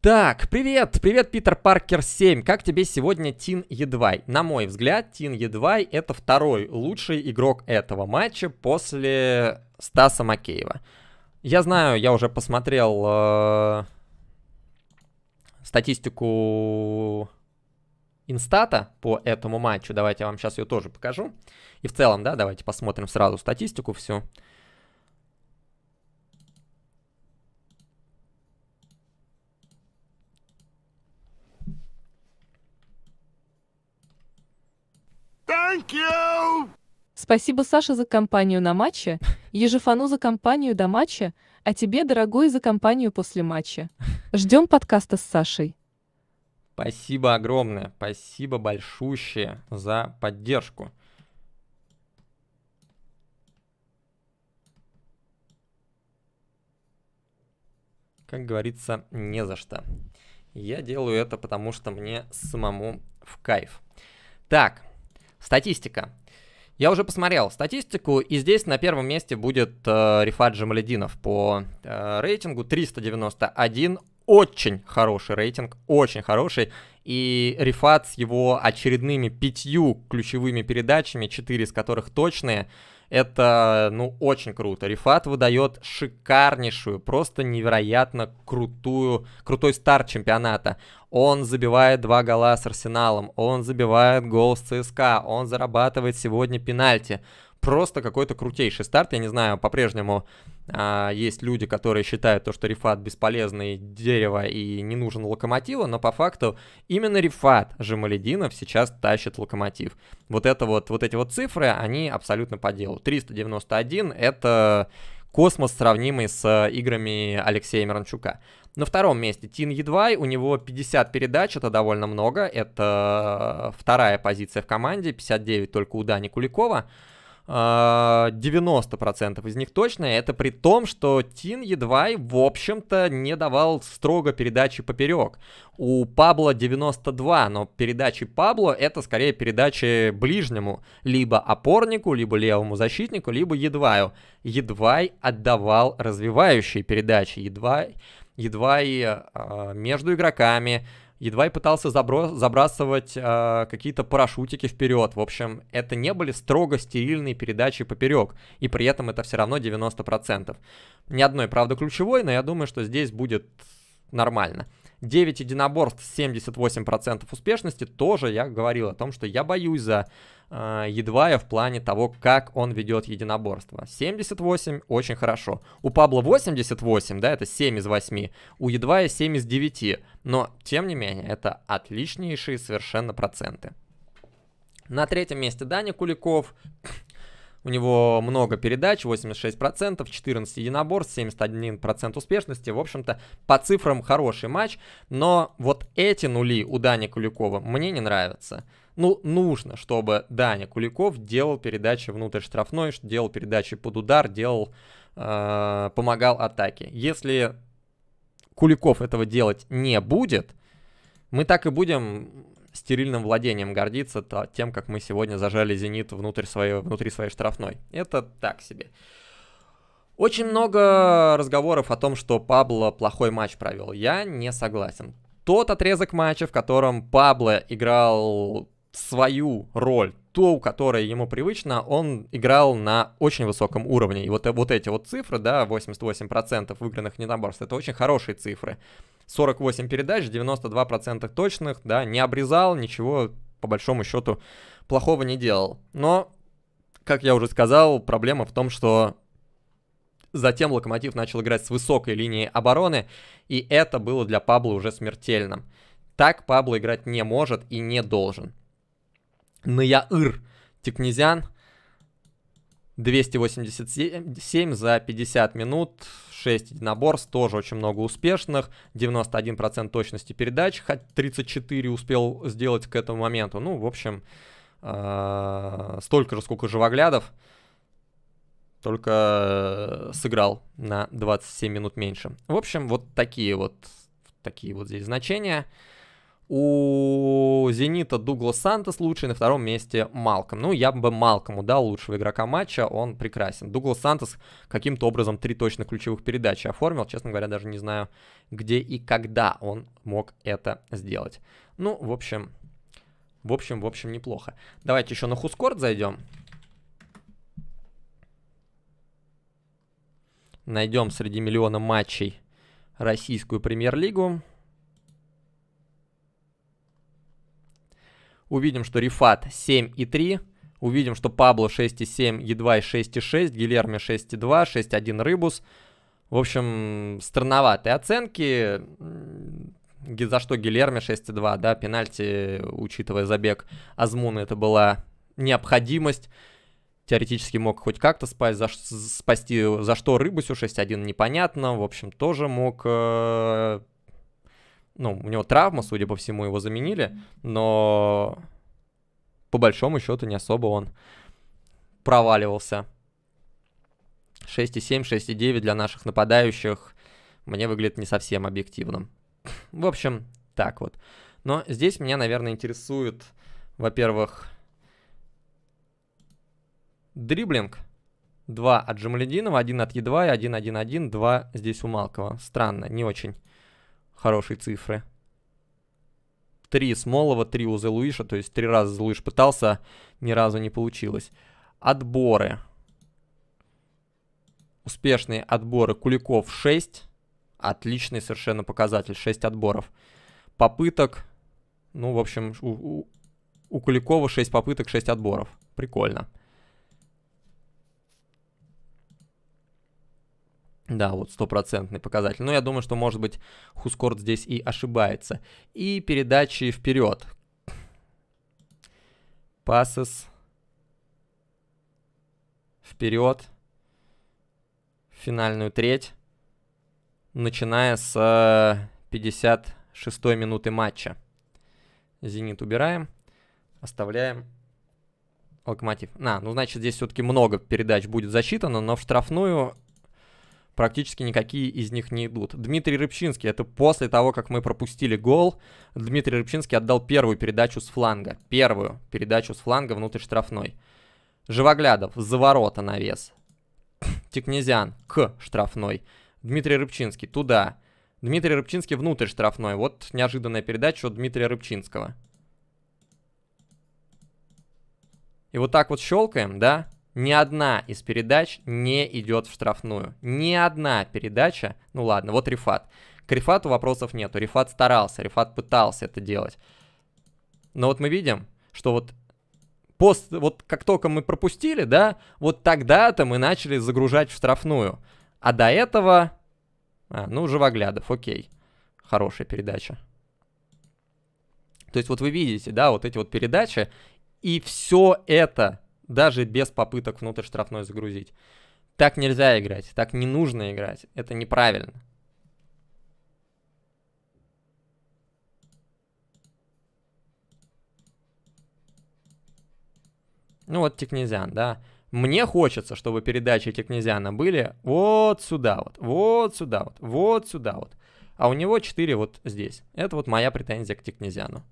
Так, привет, привет, Питер Паркер 7. Как тебе сегодня Тин Едвай? На мой взгляд, Тин Едвай это второй лучший игрок этого матча после Стаса Макеева. Я знаю, я уже посмотрел э, статистику Инстата по этому матчу. Давайте я вам сейчас ее тоже покажу. И в целом, да, давайте посмотрим сразу статистику всю. Thank you! Спасибо, Саша, за компанию на матче, Ежефану за компанию до матча, а тебе, дорогой, за компанию после матча. Ждем подкаста с Сашей. Спасибо огромное, спасибо большущее за поддержку. Как говорится, не за что. Я делаю это потому, что мне самому в кайф. Так, статистика. Я уже посмотрел статистику, и здесь на первом месте будет э, Рифат Джамалединов по э, рейтингу 391. Очень хороший рейтинг, очень хороший. И Рифат с его очередными пятью ключевыми передачами, четыре из которых точные, это, ну, очень круто. Рифат выдает шикарнейшую, просто невероятно крутую, крутой старт чемпионата. Он забивает два гола с Арсеналом, он забивает гол с ЦСКА, он зарабатывает сегодня пенальти просто какой-то крутейший старт. Я не знаю, по-прежнему а, есть люди, которые считают то, что Рифат бесполезный дерево и не нужен локомотиву, но по факту именно Рифат Жемалединов сейчас тащит локомотив. Вот, это вот, вот эти вот цифры, они абсолютно по делу. 391 — это космос, сравнимый с играми Алексея Миранчука. На втором месте Тин Едвай, у него 50 передач, это довольно много, это а, вторая позиция в команде, 59 только у Дани Куликова. 90% а, из них точно, это при том, что Тин едва и, в общем-то, не давал строго передачи поперек. У Пабло 92, но передачи Пабло это скорее передачи ближнему, либо опорнику, либо левому защитнику, либо едваю. Едвай отдавал развивающие передачи, едва, едва и э, между игроками, едва и пытался забро- забрасывать э, какие-то парашютики вперед. В общем, это не были строго стерильные передачи поперек, и при этом это все равно 90%. Ни одной, правда, ключевой, но я думаю, что здесь будет нормально. 9 единоборств, 78% успешности. Тоже я говорил о том, что я боюсь за э, Едвая в плане того, как он ведет единоборство. 78 очень хорошо. У Пабло 88, да, это 7 из 8. У Едвая 7 из 9. Но, тем не менее, это отличнейшие совершенно проценты. На третьем месте Даня Куликов. У него много передач, 86%, 14 единоборств, 71% успешности. В общем-то, по цифрам хороший матч, но вот эти нули у Дани Куликова мне не нравятся. Ну, нужно, чтобы Даня Куликов делал передачи внутрь штрафной, делал передачи под удар, делал, э, помогал атаке. Если Куликов этого делать не будет, мы так и будем стерильным владением гордиться то, тем, как мы сегодня зажали «Зенит» внутрь своей, внутри своей штрафной. Это так себе. Очень много разговоров о том, что Пабло плохой матч провел. Я не согласен. Тот отрезок матча, в котором Пабло играл свою роль то, которое ему привычно, он играл на очень высоком уровне. И вот, э, вот эти вот цифры, да, 88% выигранных ненаборств, это очень хорошие цифры. 48 передач, 92% точных, да, не обрезал, ничего по большому счету плохого не делал. Но, как я уже сказал, проблема в том, что затем Локомотив начал играть с высокой линией обороны, и это было для Пабло уже смертельным. Так Пабло играть не может и не должен. Наяыр Тикнезян. 287 за 50 минут, 6 единоборств, тоже очень много успешных, 91% точности передач, хоть 34 успел сделать к этому моменту. Ну, в общем, а, столько же, сколько живоглядов, только сыграл на 27 минут меньше. В общем, вот такие вот, такие вот здесь значения. У «Зенита» Дуглас Сантос лучший, на втором месте Малком. Ну, я бы Малкому дал лучшего игрока матча, он прекрасен. Дуглас Сантос каким-то образом три точно ключевых передачи оформил. Честно говоря, даже не знаю, где и когда он мог это сделать. Ну, в общем, в общем, в общем, неплохо. Давайте еще на Хускорт зайдем. Найдем среди миллиона матчей российскую премьер-лигу. Увидим, что Рифат 7,3. Увидим, что Пабло 6,7, Едва и 6,6, Гилерми 6,2, 6,1 Рыбус. В общем, странноватые оценки. За что Гилерми 6,2, да, пенальти, учитывая забег Азмуна, это была необходимость. Теоретически мог хоть как-то спасть, за, спасти, за что Рыбусю 6-1 непонятно. В общем, тоже мог э, ну, у него травма, судя по всему, его заменили, но по большому счету не особо он проваливался. 6,7, 6,9 для наших нападающих мне выглядит не совсем объективным. В общем, так вот. Но здесь меня, наверное, интересует, во-первых, дриблинг. Два от Джамалединова, один от Едва и один-один-один, два здесь у Малкова. Странно, не очень Хорошие цифры. Три Смолова, три у Зелуиша то есть три раза Зе пытался, ни разу не получилось. Отборы. Успешные отборы Куликов 6. Отличный совершенно показатель, 6 отборов. Попыток, ну, в общем, у, у, у Куликова 6 попыток, 6 отборов. Прикольно. Да, вот стопроцентный показатель. Но я думаю, что, может быть, Хускорт здесь и ошибается. И передачи вперед. Пассес. Вперед. Финальную треть. Начиная с 56 э, минуты матча. Зенит убираем. Оставляем Локомотив. На, ну значит здесь все-таки много передач будет засчитано, но в штрафную практически никакие из них не идут. Дмитрий Рыбчинский, это после того, как мы пропустили гол, Дмитрий Рыбчинский отдал первую передачу с фланга. Первую передачу с фланга внутрь штрафной. Живоглядов за ворота навес. Текнезиан к штрафной. Дмитрий Рыбчинский туда. Дмитрий Рыбчинский внутрь штрафной. Вот неожиданная передача от Дмитрия Рыбчинского. И вот так вот щелкаем, да? Ни одна из передач не идет в штрафную. Ни одна передача, ну ладно, вот Рифат. К Рифату вопросов нету. Рифат старался, Рифат пытался это делать. Но вот мы видим, что вот пост, вот как только мы пропустили, да, вот тогда-то мы начали загружать в штрафную. А до этого... А, ну, Живоглядов, окей. Хорошая передача. То есть вот вы видите, да, вот эти вот передачи, и все это даже без попыток внутрь штрафной загрузить. Так нельзя играть, так не нужно играть, это неправильно. Ну вот Тикнезиан, да. Мне хочется, чтобы передачи Тикнезиана были вот сюда вот, вот сюда вот, вот сюда вот. А у него 4 вот здесь. Это вот моя претензия к Тикнезиану.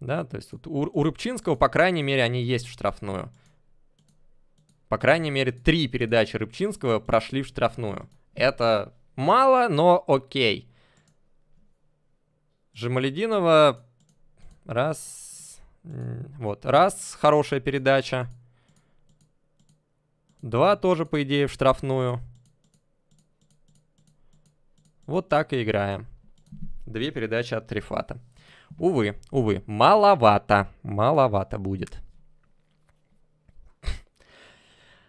Да, то есть вот у, у Рыбчинского, по крайней мере, они есть в штрафную. По крайней мере, три передачи Рыбчинского прошли в штрафную. Это мало, но окей. Жемалединова раз... Вот, раз, хорошая передача. Два тоже, по идее, в штрафную. Вот так и играем. Две передачи от Трифата. Увы, увы, маловато, маловато будет.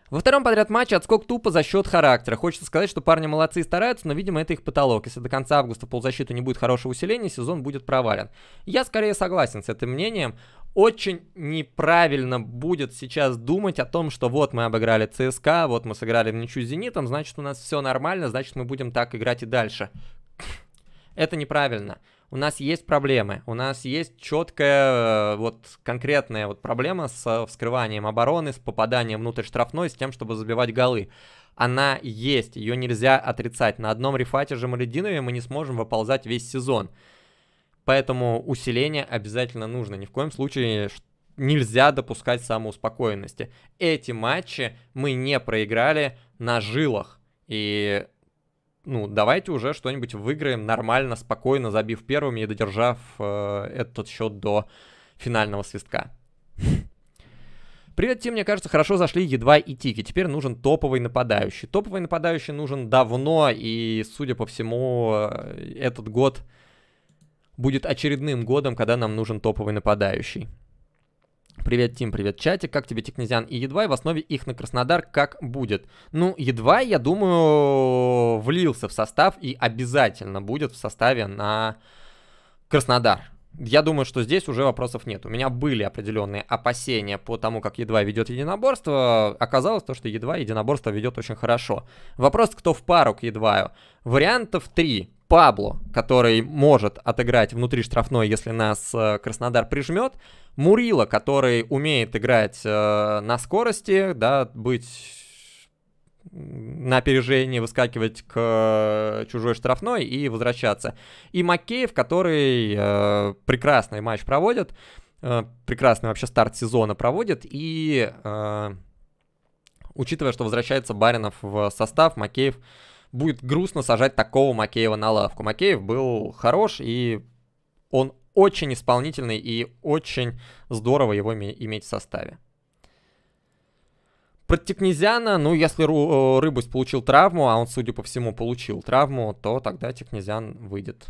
Во втором подряд матче отскок тупо за счет характера. Хочется сказать, что парни молодцы и стараются, но, видимо, это их потолок. Если до конца августа полузащиты не будет хорошего усиления, сезон будет провален. Я скорее согласен с этим мнением. Очень неправильно будет сейчас думать о том, что вот мы обыграли ЦСКА, вот мы сыграли в ничью с Зенитом, значит у нас все нормально, значит мы будем так играть и дальше. Это неправильно у нас есть проблемы, у нас есть четкая э, вот конкретная вот проблема с э, вскрыванием обороны, с попаданием внутрь штрафной, с тем, чтобы забивать голы она есть, ее нельзя отрицать. На одном рефате же Малединове мы не сможем выползать весь сезон. Поэтому усиление обязательно нужно. Ни в коем случае нельзя допускать самоуспокоенности. Эти матчи мы не проиграли на жилах. И ну, давайте уже что-нибудь выиграем нормально, спокойно, забив первыми и додержав э, этот счет до финального свистка. Привет, Тим, мне кажется, хорошо зашли едва и тики. Теперь нужен топовый нападающий. Топовый нападающий нужен давно, и, судя по всему, э, этот год будет очередным годом, когда нам нужен топовый нападающий. Привет, Тим, привет, чатик. Как тебе Текнезян и Едвай? В основе их на Краснодар как будет? Ну, Едвай, я думаю, влился в состав и обязательно будет в составе на Краснодар. Я думаю, что здесь уже вопросов нет. У меня были определенные опасения по тому, как Едва ведет единоборство. Оказалось то, что Едва единоборство ведет очень хорошо. Вопрос, кто в пару к Едваю. Вариантов три. Пабло, который может отыграть внутри штрафной, если нас э, Краснодар прижмет. Мурила, который умеет играть э, на скорости, да, быть на опережении, выскакивать к э, чужой штрафной и возвращаться. И Макеев, который э, прекрасный матч проводит, э, прекрасный вообще старт сезона проводит и... Э, учитывая, что возвращается Баринов в состав, Макеев будет грустно сажать такого Макеева на лавку. Макеев был хорош, и он очень исполнительный, и очень здорово его иметь в составе. Про Текнезяна, ну, если э, Рыбусь получил травму, а он, судя по всему, получил травму, то тогда Текнезян выйдет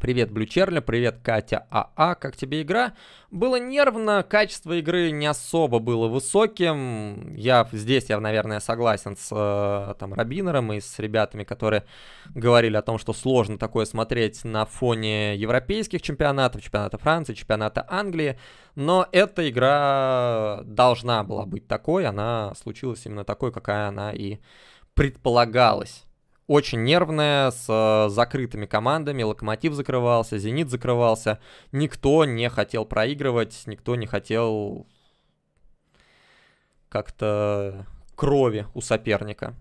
Привет, Блючерля, привет, Катя АА, как тебе игра? Было нервно, качество игры не особо было высоким. Я здесь, я, наверное, согласен с э, там Робинером и с ребятами, которые говорили о том, что сложно такое смотреть на фоне европейских чемпионатов, чемпионата Франции, чемпионата Англии. Но эта игра должна была быть такой, она случилась именно такой, какая она и предполагалась очень нервная, с э, закрытыми командами, Локомотив закрывался, Зенит закрывался, никто не хотел проигрывать, никто не хотел как-то крови у соперника.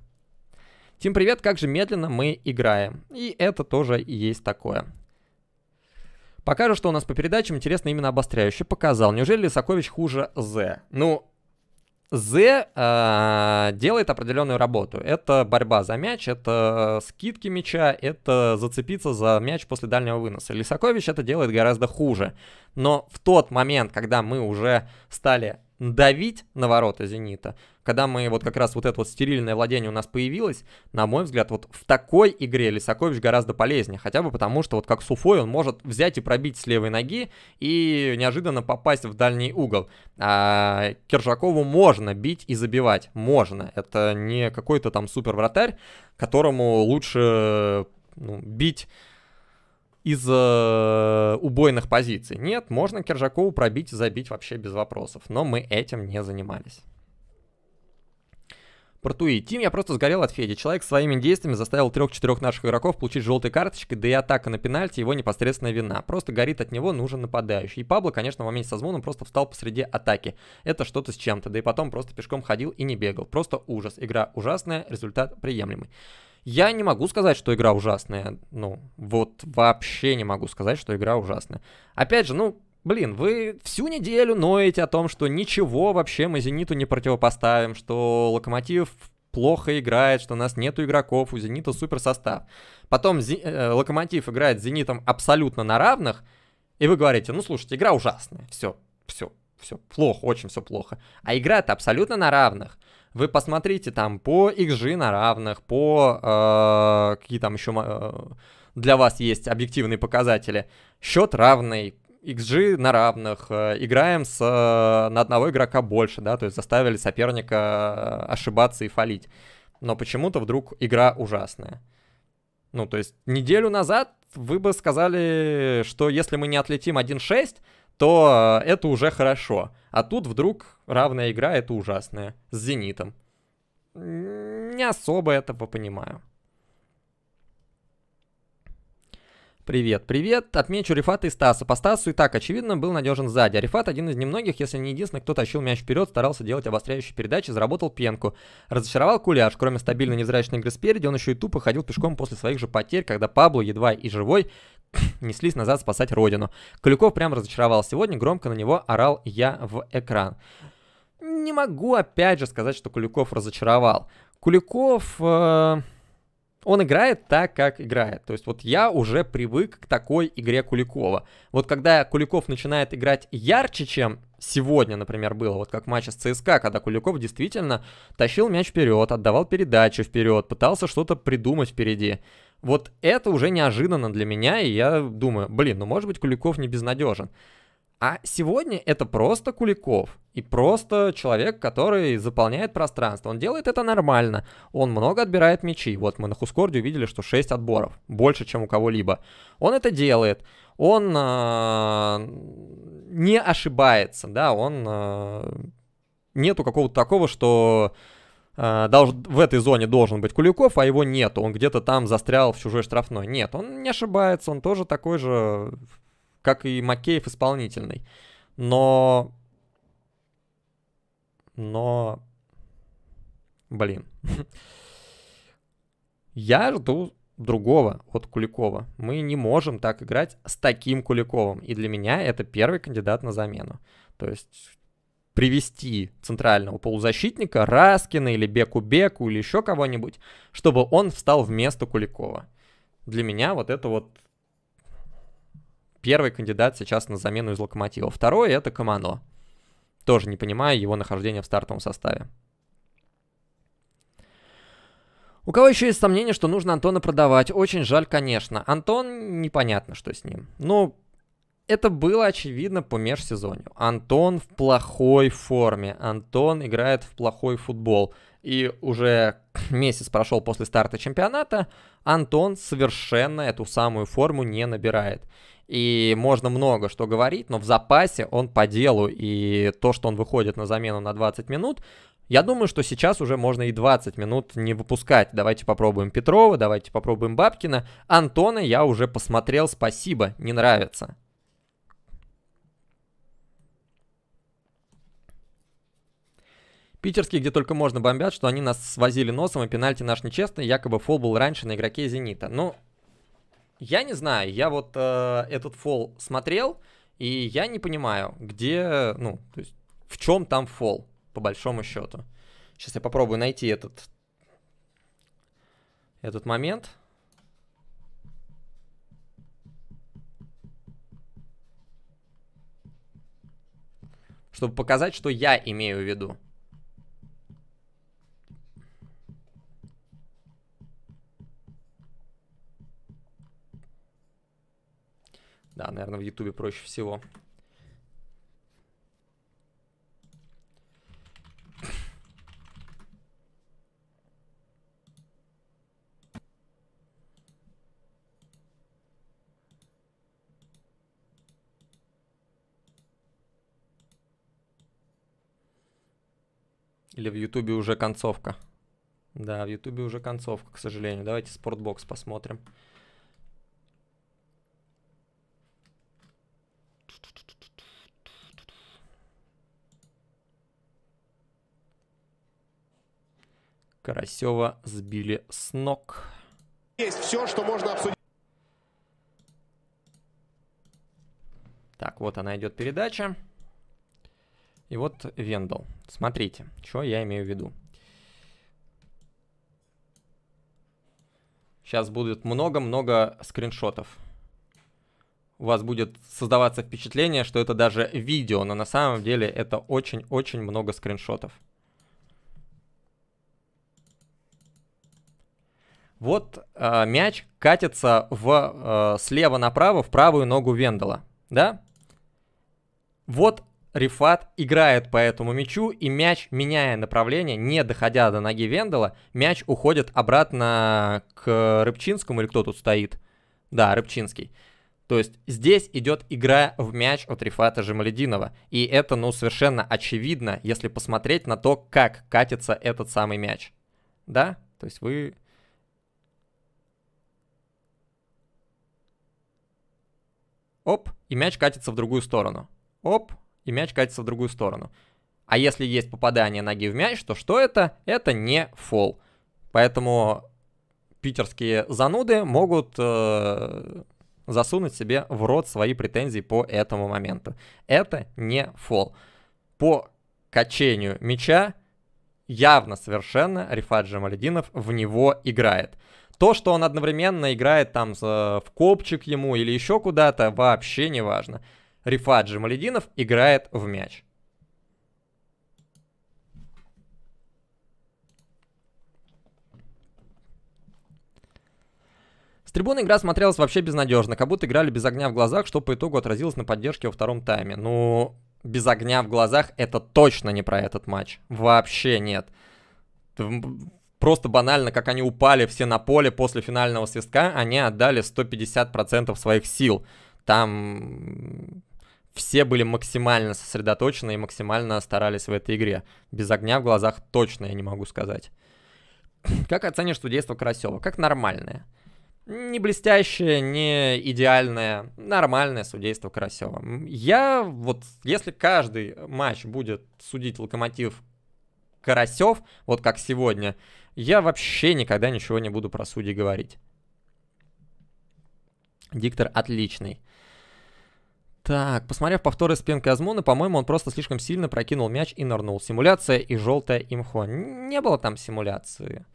Тим, привет, как же медленно мы играем. И это тоже есть такое. Покажу, что у нас по передачам интересно именно обостряюще показал. Неужели Лисакович хуже З? Ну, З э, делает определенную работу. Это борьба за мяч, это э, скидки мяча, это зацепиться за мяч после дальнего выноса. Лисакович это делает гораздо хуже. Но в тот момент, когда мы уже стали давить на ворота «Зенита», когда мы вот как раз вот это вот стерильное владение у нас появилось, на мой взгляд, вот в такой игре Лисакович гораздо полезнее, хотя бы потому, что вот как с Уфой он может взять и пробить с левой ноги и неожиданно попасть в дальний угол. А Киржакову можно бить и забивать, можно. Это не какой-то там супер вратарь, которому лучше ну, бить из э, убойных позиций. Нет, можно Киржакову пробить и забить вообще без вопросов. Но мы этим не занимались. Портуи. Тим я просто сгорел от Феди. Человек своими действиями заставил трех-четырех наших игроков получить желтые карточки, да и атака на пенальти его непосредственная вина. Просто горит от него, нужен нападающий. И Пабло, конечно, в моменте со звоном просто встал посреди атаки. Это что-то с чем-то. Да и потом просто пешком ходил и не бегал. Просто ужас. Игра ужасная, результат приемлемый. Я не могу сказать, что игра ужасная. Ну, вот вообще не могу сказать, что игра ужасная. Опять же, ну, Блин, вы всю неделю ноете о том, что ничего вообще мы «Зениту» не противопоставим, что «Локомотив» плохо играет, что у нас нету игроков, у «Зенита» супер состав. Потом Зи- э, «Локомотив» играет с «Зенитом» абсолютно на равных, и вы говорите, ну слушайте, игра ужасная, все, все, все плохо, очень все плохо. А игра-то абсолютно на равных. Вы посмотрите там по XG на равных, по э, какие там еще э, для вас есть объективные показатели. Счет равный, XG на равных, э, играем с, э, на одного игрока больше, да, то есть заставили соперника э, ошибаться и фалить. Но почему-то вдруг игра ужасная. Ну, то есть неделю назад вы бы сказали, что если мы не отлетим 1-6, то это уже хорошо. А тут вдруг равная игра, это ужасная, с «Зенитом». Не особо этого понимаю. Привет, привет. Отмечу Рифата и Стаса. По Стасу и так, очевидно, был надежен сзади. А Рифат один из немногих, если не единственный, кто тащил мяч вперед, старался делать обостряющие передачи, заработал пенку. Разочаровал куляж. Кроме стабильной невзрачной игры спереди, он еще и тупо ходил пешком после своих же потерь, когда Пабло, едва и живой, неслись назад спасать родину. Куликов прям разочаровал. Сегодня громко на него орал я в экран. Не могу опять же сказать, что Куликов разочаровал. Куликов... Э он играет так, как играет. То есть вот я уже привык к такой игре Куликова. Вот когда Куликов начинает играть ярче, чем сегодня, например, было, вот как матч с ЦСКА, когда Куликов действительно тащил мяч вперед, отдавал передачи вперед, пытался что-то придумать впереди. Вот это уже неожиданно для меня, и я думаю, блин, ну может быть Куликов не безнадежен. А сегодня это просто Куликов и просто человек, который заполняет пространство. Он делает это нормально, он много отбирает мячи. Вот мы на Хускорде увидели, что 6 отборов, больше, чем у кого-либо. Он это делает, он э, не ошибается, да, он... Э, нету какого-то такого, что а, долж, в этой зоне должен быть Куликов, а его нету, он где-то там застрял в чужой штрафной. Нет, он не ошибается, он тоже такой же как и Макеев исполнительный. Но... Но... Блин. Я жду другого от Куликова. Мы не можем так играть с таким Куликовым. И для меня это первый кандидат на замену. То есть привести центрального полузащитника, Раскина или Беку-Беку или еще кого-нибудь, чтобы он встал вместо Куликова. Для меня вот это вот первый кандидат сейчас на замену из Локомотива. Второй это Камано. Тоже не понимаю его нахождение в стартовом составе. У кого еще есть сомнения, что нужно Антона продавать? Очень жаль, конечно. Антон, непонятно, что с ним. Ну, это было очевидно по межсезонью. Антон в плохой форме. Антон играет в плохой футбол. И уже месяц прошел после старта чемпионата, Антон совершенно эту самую форму не набирает и можно много что говорить, но в запасе он по делу, и то, что он выходит на замену на 20 минут, я думаю, что сейчас уже можно и 20 минут не выпускать. Давайте попробуем Петрова, давайте попробуем Бабкина. Антона я уже посмотрел, спасибо, не нравится. Питерские, где только можно, бомбят, что они нас свозили носом, и пенальти наш нечестный, якобы фол был раньше на игроке «Зенита». Ну, я не знаю, я вот э, этот фол смотрел, и я не понимаю, где, ну, то есть, в чем там фол, по большому счету. Сейчас я попробую найти этот, этот момент. Чтобы показать, что я имею в виду. Да, наверное, в Ютубе проще всего. Или в Ютубе уже концовка. Да, в Ютубе уже концовка, к сожалению. Давайте спортбокс посмотрим. Карасева сбили с ног. Есть все, что можно обсудить. Так, вот она идет передача. И вот Вендел. Смотрите, что я имею в виду. Сейчас будет много-много скриншотов. У вас будет создаваться впечатление, что это даже видео, но на самом деле это очень-очень много скриншотов. Вот э, мяч катится в, э, слева направо в правую ногу Вендела, да? Вот Рифат играет по этому мячу, и мяч, меняя направление, не доходя до ноги Вендела, мяч уходит обратно к Рыбчинскому, или кто тут стоит? Да, Рыбчинский. То есть здесь идет игра в мяч от Рифата Жемалединова. И это, ну, совершенно очевидно, если посмотреть на то, как катится этот самый мяч. Да? То есть вы Оп, и мяч катится в другую сторону. Оп, и мяч катится в другую сторону. А если есть попадание ноги в мяч, то что это? Это не фол. Поэтому питерские зануды могут э, засунуть себе в рот свои претензии по этому моменту. Это не фол. По качению мяча явно совершенно Рифат Джамалединов в него играет. То, что он одновременно играет там э, в копчик ему или еще куда-то, вообще не важно. Рифат Джамалединов играет в мяч. трибуны игра смотрелась вообще безнадежно, как будто играли без огня в глазах, что по итогу отразилось на поддержке во втором тайме. Ну, без огня в глазах это точно не про этот матч. Вообще нет просто банально, как они упали все на поле после финального свистка, они отдали 150% своих сил. Там все были максимально сосредоточены и максимально старались в этой игре. Без огня в глазах точно я не могу сказать. Как оценишь судейство Карасева? Как нормальное? Не блестящее, не идеальное, нормальное судейство Карасева. Я вот, если каждый матч будет судить Локомотив Карасев, вот как сегодня, я вообще никогда ничего не буду про судей говорить. Диктор отличный. Так, посмотрев повторы с пенкой Азмуна, по-моему, он просто слишком сильно прокинул мяч и нырнул. Симуляция и желтая имхо. Не было там симуляции.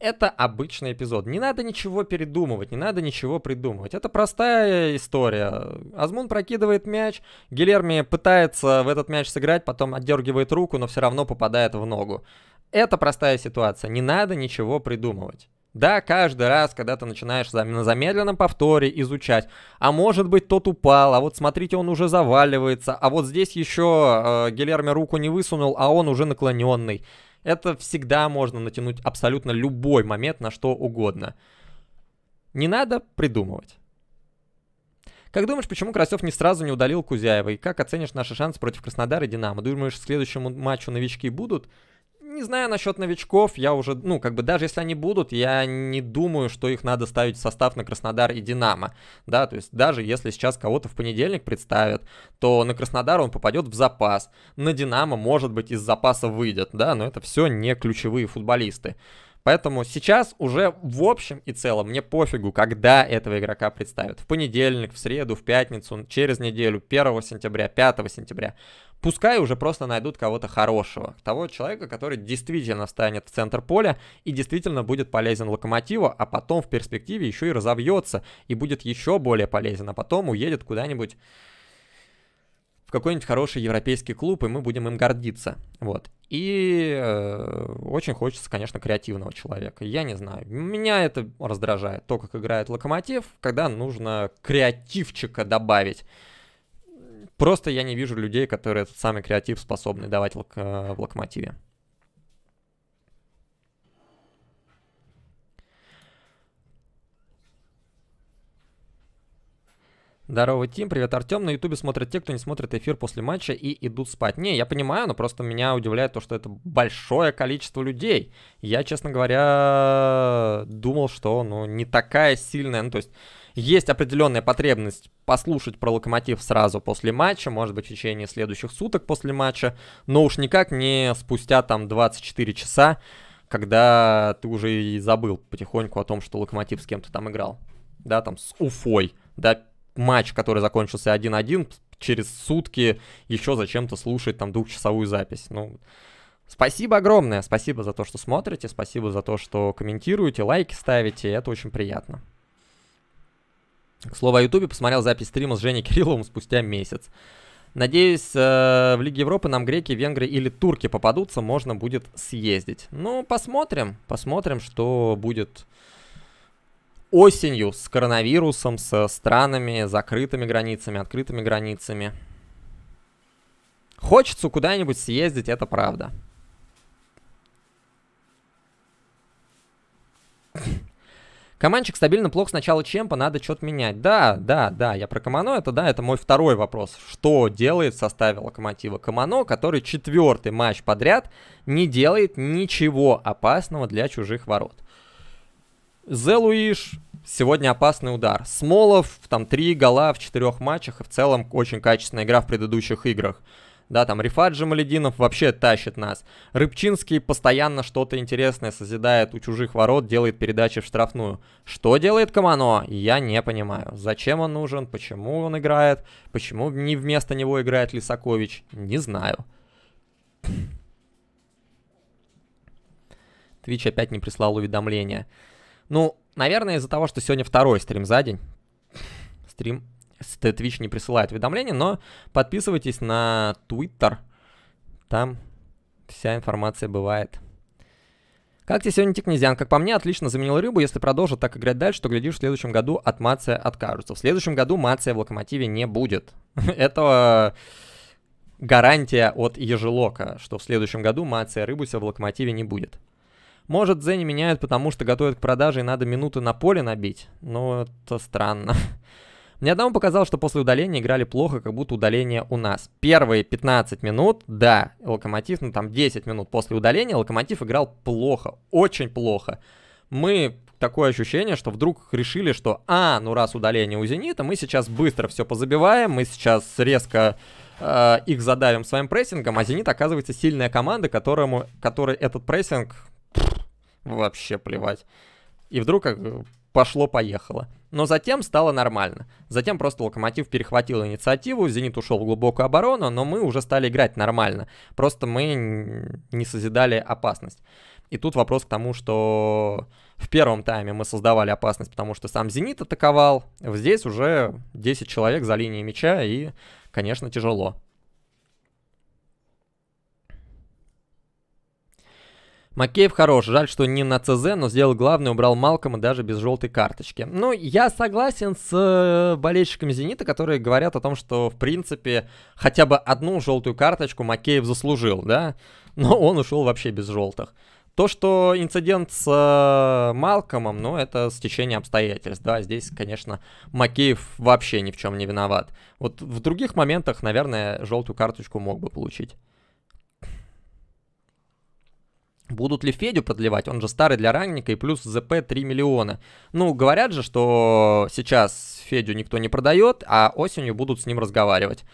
Это обычный эпизод. Не надо ничего передумывать, не надо ничего придумывать. Это простая история. Азмун прокидывает мяч, Гилерми пытается в этот мяч сыграть, потом отдергивает руку, но все равно попадает в ногу. Это простая ситуация, не надо ничего придумывать. Да, каждый раз, когда ты начинаешь на замедленном повторе изучать, а может быть тот упал, а вот смотрите, он уже заваливается, а вот здесь еще э, Гилерми руку не высунул, а он уже наклоненный. Это всегда можно натянуть абсолютно любой момент на что угодно. Не надо придумывать. Как думаешь, почему Красев не сразу не удалил Кузяева? И как оценишь наши шансы против Краснодара и Динамо? Думаешь, к следующему матчу новички будут? не знаю насчет новичков, я уже, ну, как бы даже если они будут, я не думаю, что их надо ставить в состав на Краснодар и Динамо, да, то есть даже если сейчас кого-то в понедельник представят, то на Краснодар он попадет в запас, на Динамо, может быть, из запаса выйдет, да, но это все не ключевые футболисты. Поэтому сейчас уже в общем и целом мне пофигу, когда этого игрока представят. В понедельник, в среду, в пятницу, через неделю, 1 сентября, 5 сентября. Пускай уже просто найдут кого-то хорошего. Того человека, который действительно встанет в центр поля и действительно будет полезен локомотиву, а потом в перспективе еще и разовьется и будет еще более полезен, а потом уедет куда-нибудь в какой-нибудь хороший европейский клуб, и мы будем им гордиться. Вот. И э, очень хочется, конечно, креативного человека. Я не знаю, меня это раздражает. То, как играет Локомотив, когда нужно креативчика добавить. Просто я не вижу людей, которые этот самый креатив способны давать э, в Локомотиве. Здорово, Тим, привет, Артем. На Ютубе смотрят те, кто не смотрит эфир после матча и идут спать. Не, я понимаю, но просто меня удивляет то, что это большое количество людей. Я, честно говоря, думал, что ну, не такая сильная, ну то есть есть определенная потребность послушать про локомотив сразу после матча, может быть, в течение следующих суток после матча, но уж никак не спустя там 24 часа, когда ты уже и забыл потихоньку о том, что локомотив с кем-то там играл. Да, там с Уфой, да, матч, который закончился 1-1, через сутки еще зачем-то слушать там двухчасовую запись. Ну, спасибо огромное, спасибо за то, что смотрите, спасибо за то, что комментируете, лайки ставите, это очень приятно. К слову о Ютубе, посмотрел запись стрима с Женей Кирилловым спустя месяц. Надеюсь, э, в Лиге Европы нам греки, венгры или турки попадутся, можно будет съездить. Ну, посмотрим, посмотрим, что будет осенью с коронавирусом, с странами, закрытыми границами, открытыми границами. Хочется куда-нибудь съездить, это правда. Команчик стабильно плох с начала чемпа, надо что-то менять. Да, да, да, я про Камано, это да, это мой второй вопрос. Что делает в составе Локомотива Камано, который четвертый матч подряд не делает ничего опасного для чужих ворот? Зелуиш сегодня опасный удар. Смолов, там, три гола в четырех матчах, и в целом очень качественная игра в предыдущих играх. Да, там Рифаджи Малединов вообще тащит нас. Рыбчинский постоянно что-то интересное созидает у чужих ворот, делает передачи в штрафную. Что делает Камано, я не понимаю. Зачем он нужен, почему он играет, почему не вместо него играет Лисакович, не знаю. Твич опять не прислал уведомления. Ну, наверное, из-за того, что сегодня второй стрим за день. Стрим Twitch не присылает уведомления, но подписывайтесь на Twitter. Там вся информация бывает. Как тебе сегодня Тикнезиан? Как по мне, отлично заменил рыбу. Если продолжит так играть дальше, то, глядишь, в следующем году от Мация откажутся. В следующем году Мация в Локомотиве не будет. Это гарантия от Ежелока, что в следующем году Мация Рыбуся в Локомотиве не будет. Может, Дзенни меняют, потому что готовят к продаже и надо минуты на поле набить? Ну, это странно. Мне одному показалось, что после удаления играли плохо, как будто удаление у нас. Первые 15 минут, да, Локомотив, ну там 10 минут после удаления Локомотив играл плохо, очень плохо. Мы такое ощущение, что вдруг решили, что а, ну раз удаление у Зенита, мы сейчас быстро все позабиваем, мы сейчас резко э, их задавим своим прессингом, а Зенит оказывается сильная команда, которому, который этот прессинг вообще плевать. И вдруг как э, пошло-поехало. Но затем стало нормально. Затем просто Локомотив перехватил инициативу, Зенит ушел в глубокую оборону, но мы уже стали играть нормально. Просто мы не созидали опасность. И тут вопрос к тому, что в первом тайме мы создавали опасность, потому что сам Зенит атаковал. Здесь уже 10 человек за линией мяча, и, конечно, тяжело. Макеев хорош, жаль, что не на ЦЗ, но сделал главное, убрал Малкома даже без желтой карточки. Ну, я согласен с э, болельщиками «Зенита», которые говорят о том, что, в принципе, хотя бы одну желтую карточку Макеев заслужил, да? Но он ушел вообще без желтых. То, что инцидент с э, Малкомом, ну, это стечение обстоятельств, да, здесь, конечно, Макеев вообще ни в чем не виноват. Вот в других моментах, наверное, желтую карточку мог бы получить. Будут ли Федю продлевать? Он же старый для ранника и плюс ЗП 3 миллиона. Ну, говорят же, что сейчас Федю никто не продает, а осенью будут с ним разговаривать.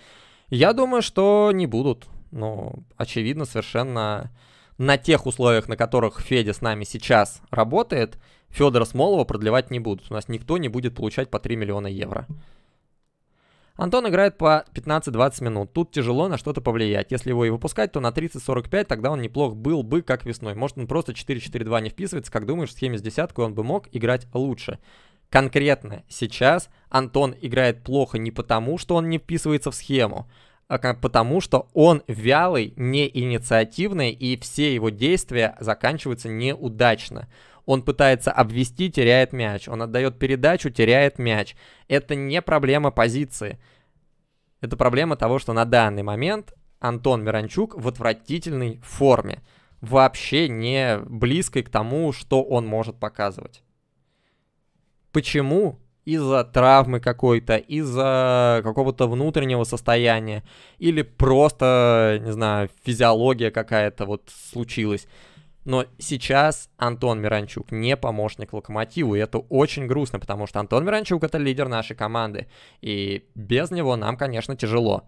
Я думаю, что не будут. Ну, очевидно, совершенно на тех условиях, на которых Федя с нами сейчас работает, Федора Смолова продлевать не будут. У нас никто не будет получать по 3 миллиона евро. Антон играет по 15-20 минут. Тут тяжело на что-то повлиять. Если его и выпускать, то на 30-45 тогда он неплох был бы, как весной. Может, он просто 4-4-2 не вписывается, как думаешь, в схеме с десяткой он бы мог играть лучше. Конкретно сейчас Антон играет плохо не потому, что он не вписывается в схему, а потому, что он вялый, неинициативный и все его действия заканчиваются неудачно. Он пытается обвести, теряет мяч. Он отдает передачу, теряет мяч. Это не проблема позиции. Это проблема того, что на данный момент Антон Миранчук в отвратительной форме. Вообще не близкой к тому, что он может показывать. Почему? Из-за травмы какой-то, из-за какого-то внутреннего состояния или просто, не знаю, физиология какая-то вот случилась. Но сейчас Антон Миранчук не помощник Локомотиву, и это очень грустно, потому что Антон Миранчук — это лидер нашей команды, и без него нам, конечно, тяжело.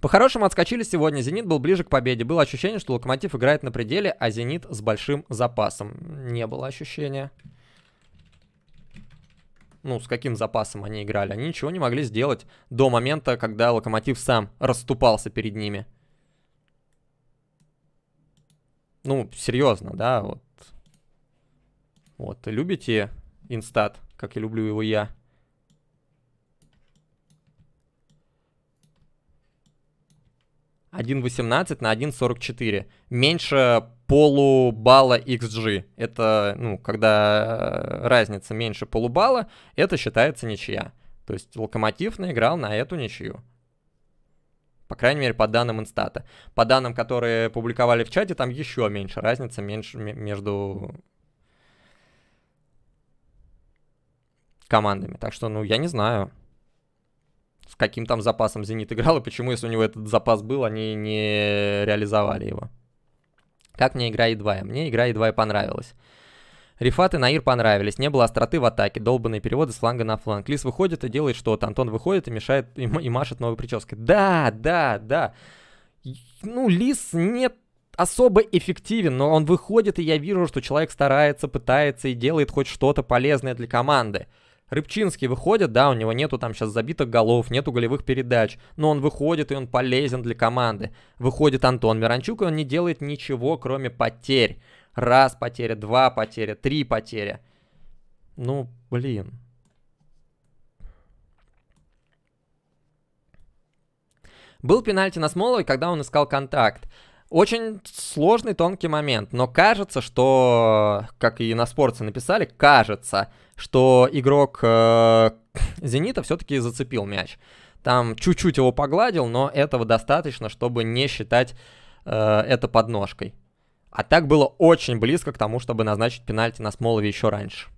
По-хорошему отскочили сегодня. «Зенит» был ближе к победе. Было ощущение, что «Локомотив» играет на пределе, а «Зенит» с большим запасом. Не было ощущения ну, с каким запасом они играли, они ничего не могли сделать до момента, когда Локомотив сам расступался перед ними. Ну, серьезно, да, вот. Вот, любите Инстат, как и люблю его я. Один восемнадцать на один сорок четыре. Меньше полубалла XG. Это, ну, когда э, разница меньше полубалла, это считается ничья. То есть Локомотив наиграл на эту ничью. По крайней мере, по данным Инстата. По данным, которые публиковали в чате, там еще меньше разница меньше между командами. Так что, ну, я не знаю, с каким там запасом «Зенит» играл, и почему, если у него этот запас был, они не реализовали его. Как мне игра E2. Мне игра E2 понравилась. Рифат и Наир понравились, не было остроты в атаке, долбанные переводы с фланга на фланг. Лис выходит и делает что-то, Антон выходит и мешает, и, и машет новой прической. Да, да, да. Ну, Лис нет особо эффективен, но он выходит, и я вижу, что человек старается, пытается и делает хоть что-то полезное для команды. Рыбчинский выходит, да, у него нету там сейчас забитых голов, нету голевых передач, но он выходит и он полезен для команды. Выходит Антон Миранчук, и он не делает ничего, кроме потерь. Раз потеря, два потеря, три потеря. Ну, блин. Был пенальти на Смоловой, когда он искал контакт. Очень сложный, тонкий момент, но кажется, что, как и на спорте написали, кажется, что игрок э, Зенита все-таки зацепил мяч. Там чуть-чуть его погладил, но этого достаточно, чтобы не считать э, это подножкой. А так было очень близко к тому, чтобы назначить пенальти на Смолове еще раньше.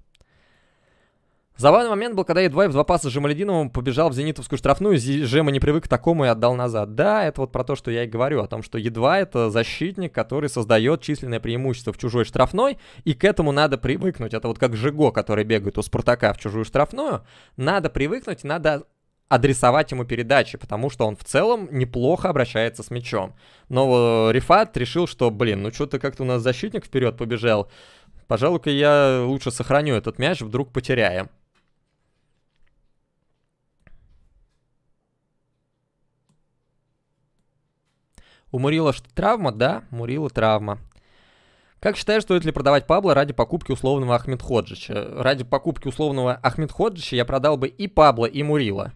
Забавный момент был, когда едва в два паса Жемалединовым побежал в зенитовскую штрафную, Жема не привык к такому и отдал назад. Да, это вот про то, что я и говорю, о том, что едва это защитник, который создает численное преимущество в чужой штрафной, и к этому надо привыкнуть. Это вот как Жиго, который бегает у Спартака в чужую штрафную. Надо привыкнуть, надо адресовать ему передачи, потому что он в целом неплохо обращается с мячом. Но э, Рифат решил, что, блин, ну что-то как-то у нас защитник вперед побежал. Пожалуй-ка я лучше сохраню этот мяч, вдруг потеряем. У Мурила что, травма? Да, Мурила травма. Как считаешь, стоит ли продавать Пабло ради покупки условного Ахмед Ходжича? Ради покупки условного Ахмед Ходжича я продал бы и Пабло, и Мурила.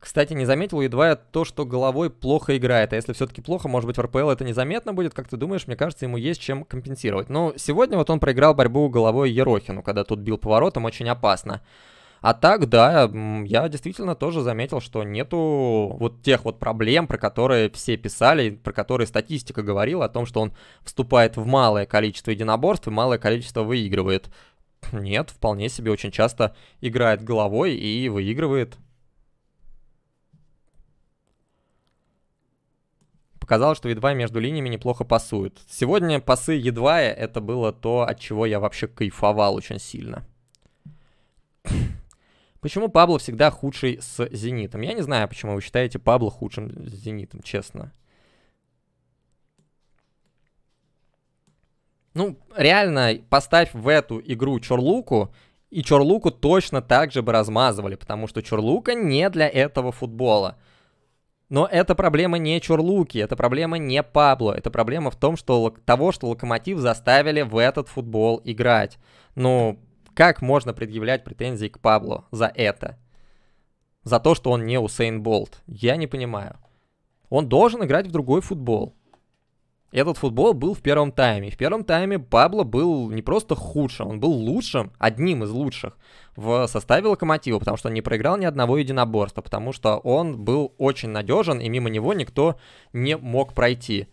Кстати, не заметил едва я то, что головой плохо играет. А если все-таки плохо, может быть, в РПЛ это незаметно будет, как ты думаешь? Мне кажется, ему есть чем компенсировать. Но сегодня вот он проиграл борьбу головой Ерохину, когда тут бил поворотом, очень опасно. А так, да, я действительно тоже заметил, что нету вот тех вот проблем, про которые все писали, про которые статистика говорила о том, что он вступает в малое количество единоборств и малое количество выигрывает. Нет, вполне себе очень часто играет головой и выигрывает. Показалось, что едва между линиями неплохо пасуют. Сегодня пасы едва это было то, от чего я вообще кайфовал очень сильно. Почему Пабло всегда худший с Зенитом? Я не знаю, почему вы считаете Пабло худшим с Зенитом, честно. Ну, реально, поставь в эту игру Чорлуку, и Чорлуку точно так же бы размазывали, потому что Чорлука не для этого футбола. Но эта проблема не Чорлуки, это проблема не Пабло, это проблема в том, что того, что Локомотив заставили в этот футбол играть. Ну, как можно предъявлять претензии к Пабло за это? За то, что он не Усейн Болт? Я не понимаю. Он должен играть в другой футбол. Этот футбол был в первом тайме. В первом тайме Пабло был не просто худшим, он был лучшим, одним из лучших в составе Локомотива, потому что он не проиграл ни одного единоборства, потому что он был очень надежен, и мимо него никто не мог пройти.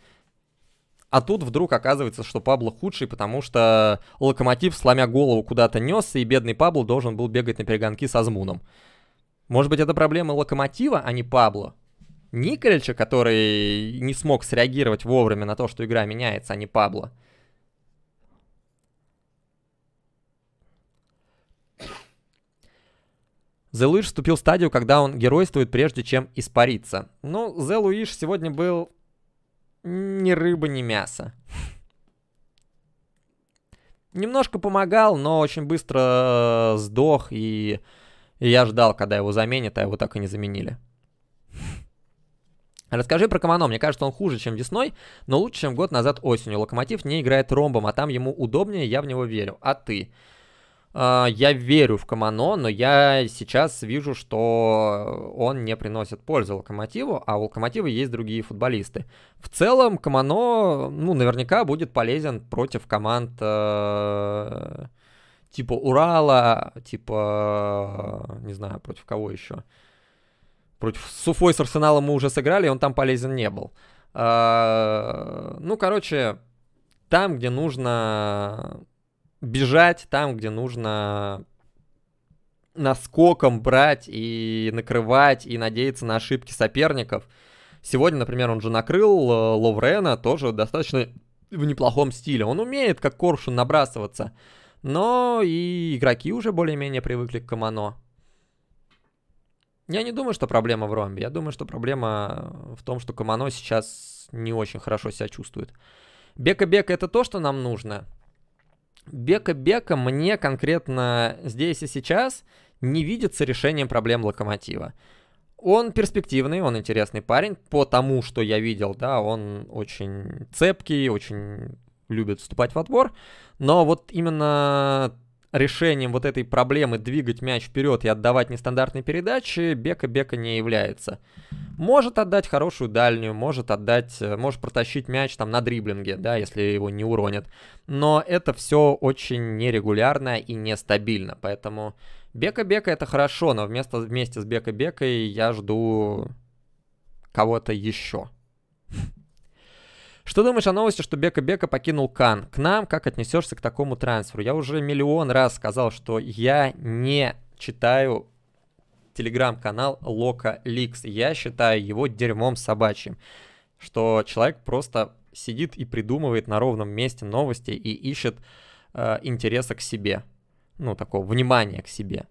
А тут вдруг оказывается, что Пабло худший, потому что локомотив, сломя голову, куда-то несся, и бедный Пабло должен был бегать на перегонки со Змуном. Может быть, это проблема локомотива, а не Пабло? Николича, который не смог среагировать вовремя на то, что игра меняется, а не Пабло. The вступил в стадию, когда он геройствует, прежде чем испариться. Ну, The сегодня был ни рыба, ни мясо. Немножко помогал, но очень быстро э, сдох, и, я ждал, когда его заменят, а его так и не заменили. Расскажи про Камано. Мне кажется, он хуже, чем весной, но лучше, чем год назад осенью. Локомотив не играет ромбом, а там ему удобнее, я в него верю. А ты? А, я верю в Камано, но я сейчас вижу, что он не приносит пользы Локомотиву, а у Локомотива есть другие футболисты. В целом Камано, ну, наверняка будет полезен против команд э, типа Урала, типа, не знаю, против кого еще. Против Суфой с Арсеналом мы уже сыграли, он там полезен не был. Э, ну, короче, там, где нужно бежать там, где нужно наскоком брать и накрывать и надеяться на ошибки соперников. Сегодня, например, он же накрыл э, Ловрена тоже достаточно в неплохом стиле. Он умеет как коршун набрасываться, но и игроки уже более-менее привыкли к Камано. Я не думаю, что проблема в Ромбе. Я думаю, что проблема в том, что Камано сейчас не очень хорошо себя чувствует. Бека-бека это то, что нам нужно – Бека-Бека мне конкретно здесь и сейчас не видится решением проблем Локомотива. Он перспективный, он интересный парень, по тому, что я видел, да, он очень цепкий, очень любит вступать в отбор, но вот именно решением вот этой проблемы двигать мяч вперед и отдавать нестандартные передачи Бека-Бека не является. Может отдать хорошую дальнюю, может отдать, э, может протащить мяч там на дриблинге, да, если его не уронят. Но это все очень нерегулярно и нестабильно, поэтому Бека-Бека это хорошо, но вместо, вместе с Бека-Бекой я жду кого-то еще. Что думаешь о новости, что Бека Бека покинул Кан? К нам как отнесешься к такому трансферу? Я уже миллион раз сказал, что я не читаю телеграм-канал Лока Ликс. Я считаю его дерьмом собачьим. Что человек просто сидит и придумывает на ровном месте новости и ищет э, интереса к себе. Ну, такого внимания к себе.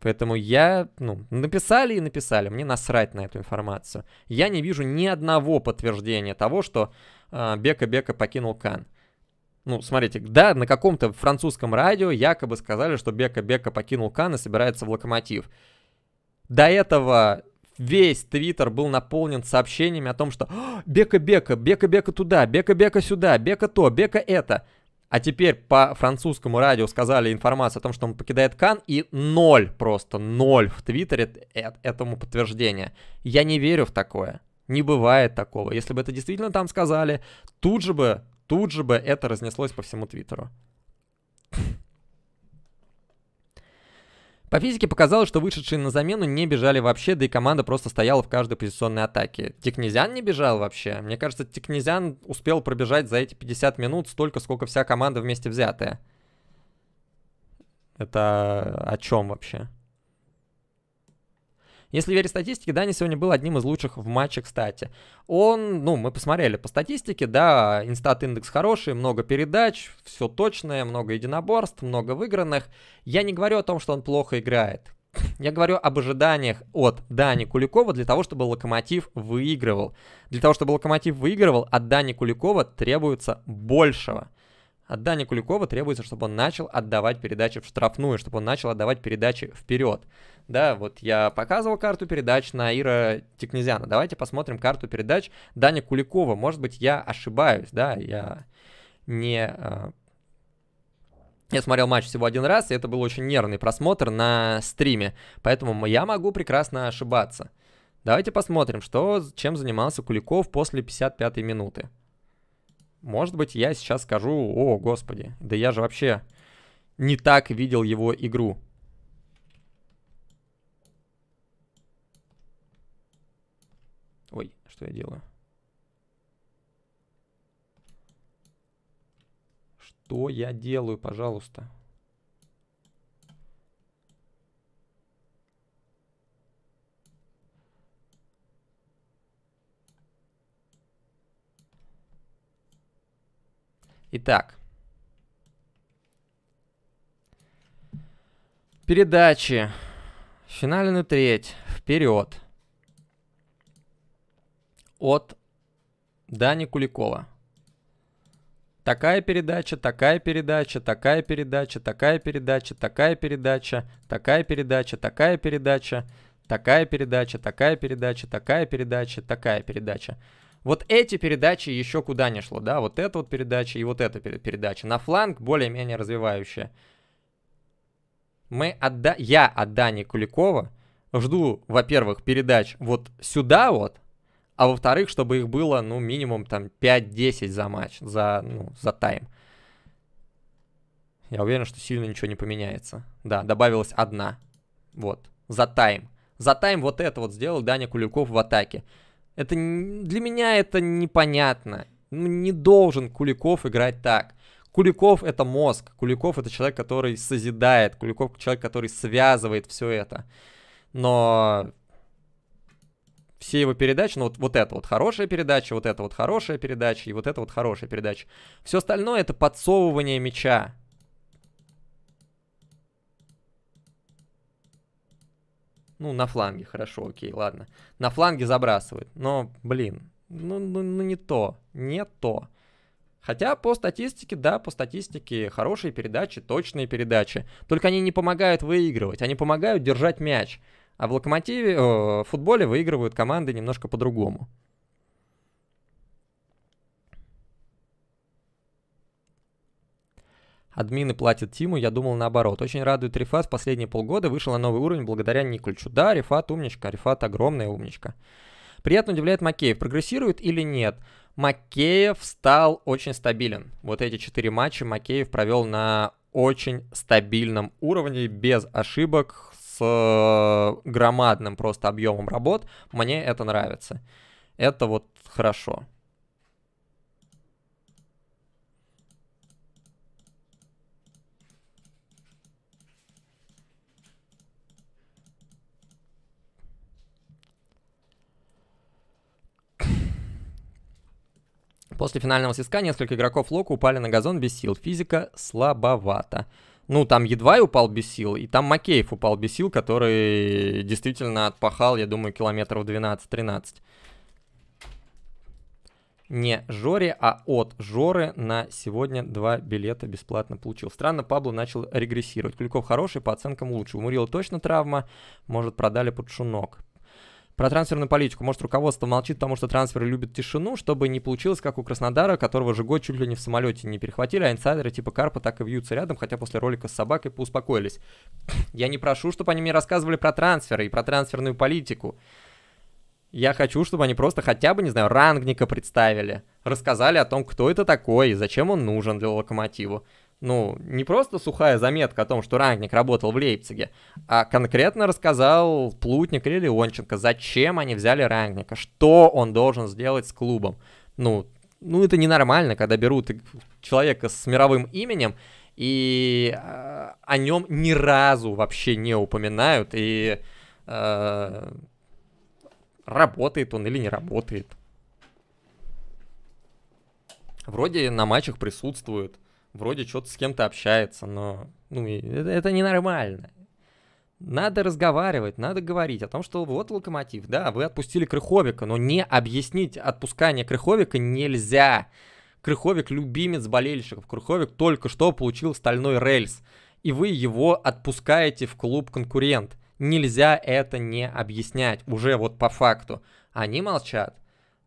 Поэтому я, ну, написали и написали, мне насрать на эту информацию. Я не вижу ни одного подтверждения того, что э, а, Бека-Бека покинул Кан. Ну, смотрите, да, на каком-то французском радио якобы сказали, что Бека-Бека покинул Кан и собирается в локомотив. До этого весь Твиттер был наполнен сообщениями о том, что «Бека-Бека, Бека-Бека туда, Бека-Бека сюда, Бека то, Бека это». А теперь по французскому радио сказали информацию о том, что он покидает Кан, и ноль просто, ноль в Твиттере э, этому подтверждения. Я не верю в такое. Не бывает такого. Если бы это действительно там сказали, тут же бы, тут же бы это разнеслось по всему Твиттеру. По физике показалось, что вышедшие на замену не бежали вообще, да и команда просто стояла в каждой позиционной атаке. Тикнезян не бежал вообще. Мне кажется, Тикнезян успел пробежать за эти 50 минут столько, сколько вся команда вместе взятая. Это о чем вообще? Если верить статистике, Дани сегодня был одним из лучших в матче, кстати. Он, ну, мы посмотрели по статистике, да, инстат-индекс хороший, много передач, все точное, много единоборств, много выигранных. Я не говорю о том, что он плохо играет. Я говорю об ожиданиях от Дани Куликова для того, чтобы Локомотив выигрывал. Для того, чтобы Локомотив выигрывал, от Дани Куликова требуется большего. От Дани Куликова требуется, чтобы он начал отдавать передачи в штрафную, чтобы он начал отдавать передачи вперед. Да, вот я показывал карту передач на Ира Тикнезяна. Давайте посмотрим карту передач Дани Куликова. Может быть, я ошибаюсь, да, я не... А, я смотрел матч всего один раз, и это был очень нервный просмотр на стриме, поэтому я могу прекрасно ошибаться. Давайте посмотрим, что, чем занимался Куликов после 55-й минуты. Может быть, я сейчас скажу, о, господи, да я же вообще не так видел его игру. Что я делаю? Что я делаю, пожалуйста? Итак. Передачи. Финальную треть. Вперед от Дани Куликова. Такая передача, такая передача, такая передача, такая передача, такая передача, такая передача, такая передача, такая передача, такая передача, такая передача, такая передача. Вот эти передачи еще куда не шло, да, вот эта вот передача и вот эта передача. На фланг более-менее развивающая. Мы отда... Я от Дани Куликова жду, во-первых, передач вот сюда вот, а во-вторых, чтобы их было, ну, минимум там 5-10 за матч, за, ну, за тайм. Я уверен, что сильно ничего не поменяется. Да, добавилась одна. Вот, за тайм. За тайм вот это вот сделал Даня Куликов в атаке. Это для меня это непонятно. Ну, не должен Куликов играть так. Куликов это мозг. Куликов это человек, который созидает. Куликов человек, который связывает все это. Но все его передачи, ну вот, вот это вот хорошая передача, вот это вот хорошая передача и вот это вот хорошая передача. Все остальное это подсовывание мяча. Ну, на фланге, хорошо, окей, ладно. На фланге забрасывает, но, блин, ну, ну, ну не то, не то. Хотя по статистике, да, по статистике хорошие передачи, точные передачи. Только они не помогают выигрывать, они помогают держать мяч. А в локомотиве, о, э, в футболе выигрывают команды немножко по-другому. Админы платят Тиму, я думал наоборот. Очень радует Рифат, в последние полгода вышел на новый уровень благодаря Никольчу. Да, Рифат умничка, Рифат огромная умничка. Приятно удивляет Макеев, прогрессирует или нет. Макеев стал очень стабилен. Вот эти четыре матча Макеев провел на очень стабильном уровне, без ошибок, с э, громадным просто объемом работ, мне это нравится. Это вот хорошо. После финального сиска несколько игроков Лока упали на газон без сил. Физика слабовата. Ну, там едва и упал без сил, и там Макеев упал без сил, который действительно отпахал, я думаю, километров 12-13. Не Жоре, а от Жоры на сегодня два билета бесплатно получил. Странно, Пабло начал регрессировать. Кульков хороший, по оценкам лучше. У Мурила точно травма, может, продали под шунок. Про трансферную политику. Может, руководство молчит, потому что трансферы любят тишину, чтобы не получилось, как у Краснодара, которого же год чуть ли не в самолете не перехватили, а инсайдеры типа Карпа так и вьются рядом, хотя после ролика с собакой поуспокоились. Я не прошу, чтобы они мне рассказывали про трансферы и про трансферную политику. Я хочу, чтобы они просто хотя бы, не знаю, рангника представили, рассказали о том, кто это такой и зачем он нужен для локомотива ну, не просто сухая заметка о том, что Рангник работал в Лейпциге, а конкретно рассказал Плутник или Леонченко, зачем они взяли Рангника, что он должен сделать с клубом. Ну, ну это ненормально, когда берут человека с мировым именем и а, о нем ни разу вообще не упоминают, и э, работает он или не работает. Вроде на матчах присутствует вроде что-то с кем-то общается, но ну, это, это ненормально. Надо разговаривать, надо говорить о том, что вот локомотив, да, вы отпустили Крыховика, но не объяснить отпускание Крыховика нельзя. Крыховик любимец болельщиков, Крыховик только что получил стальной рельс, и вы его отпускаете в клуб конкурент. Нельзя это не объяснять, уже вот по факту. Они молчат.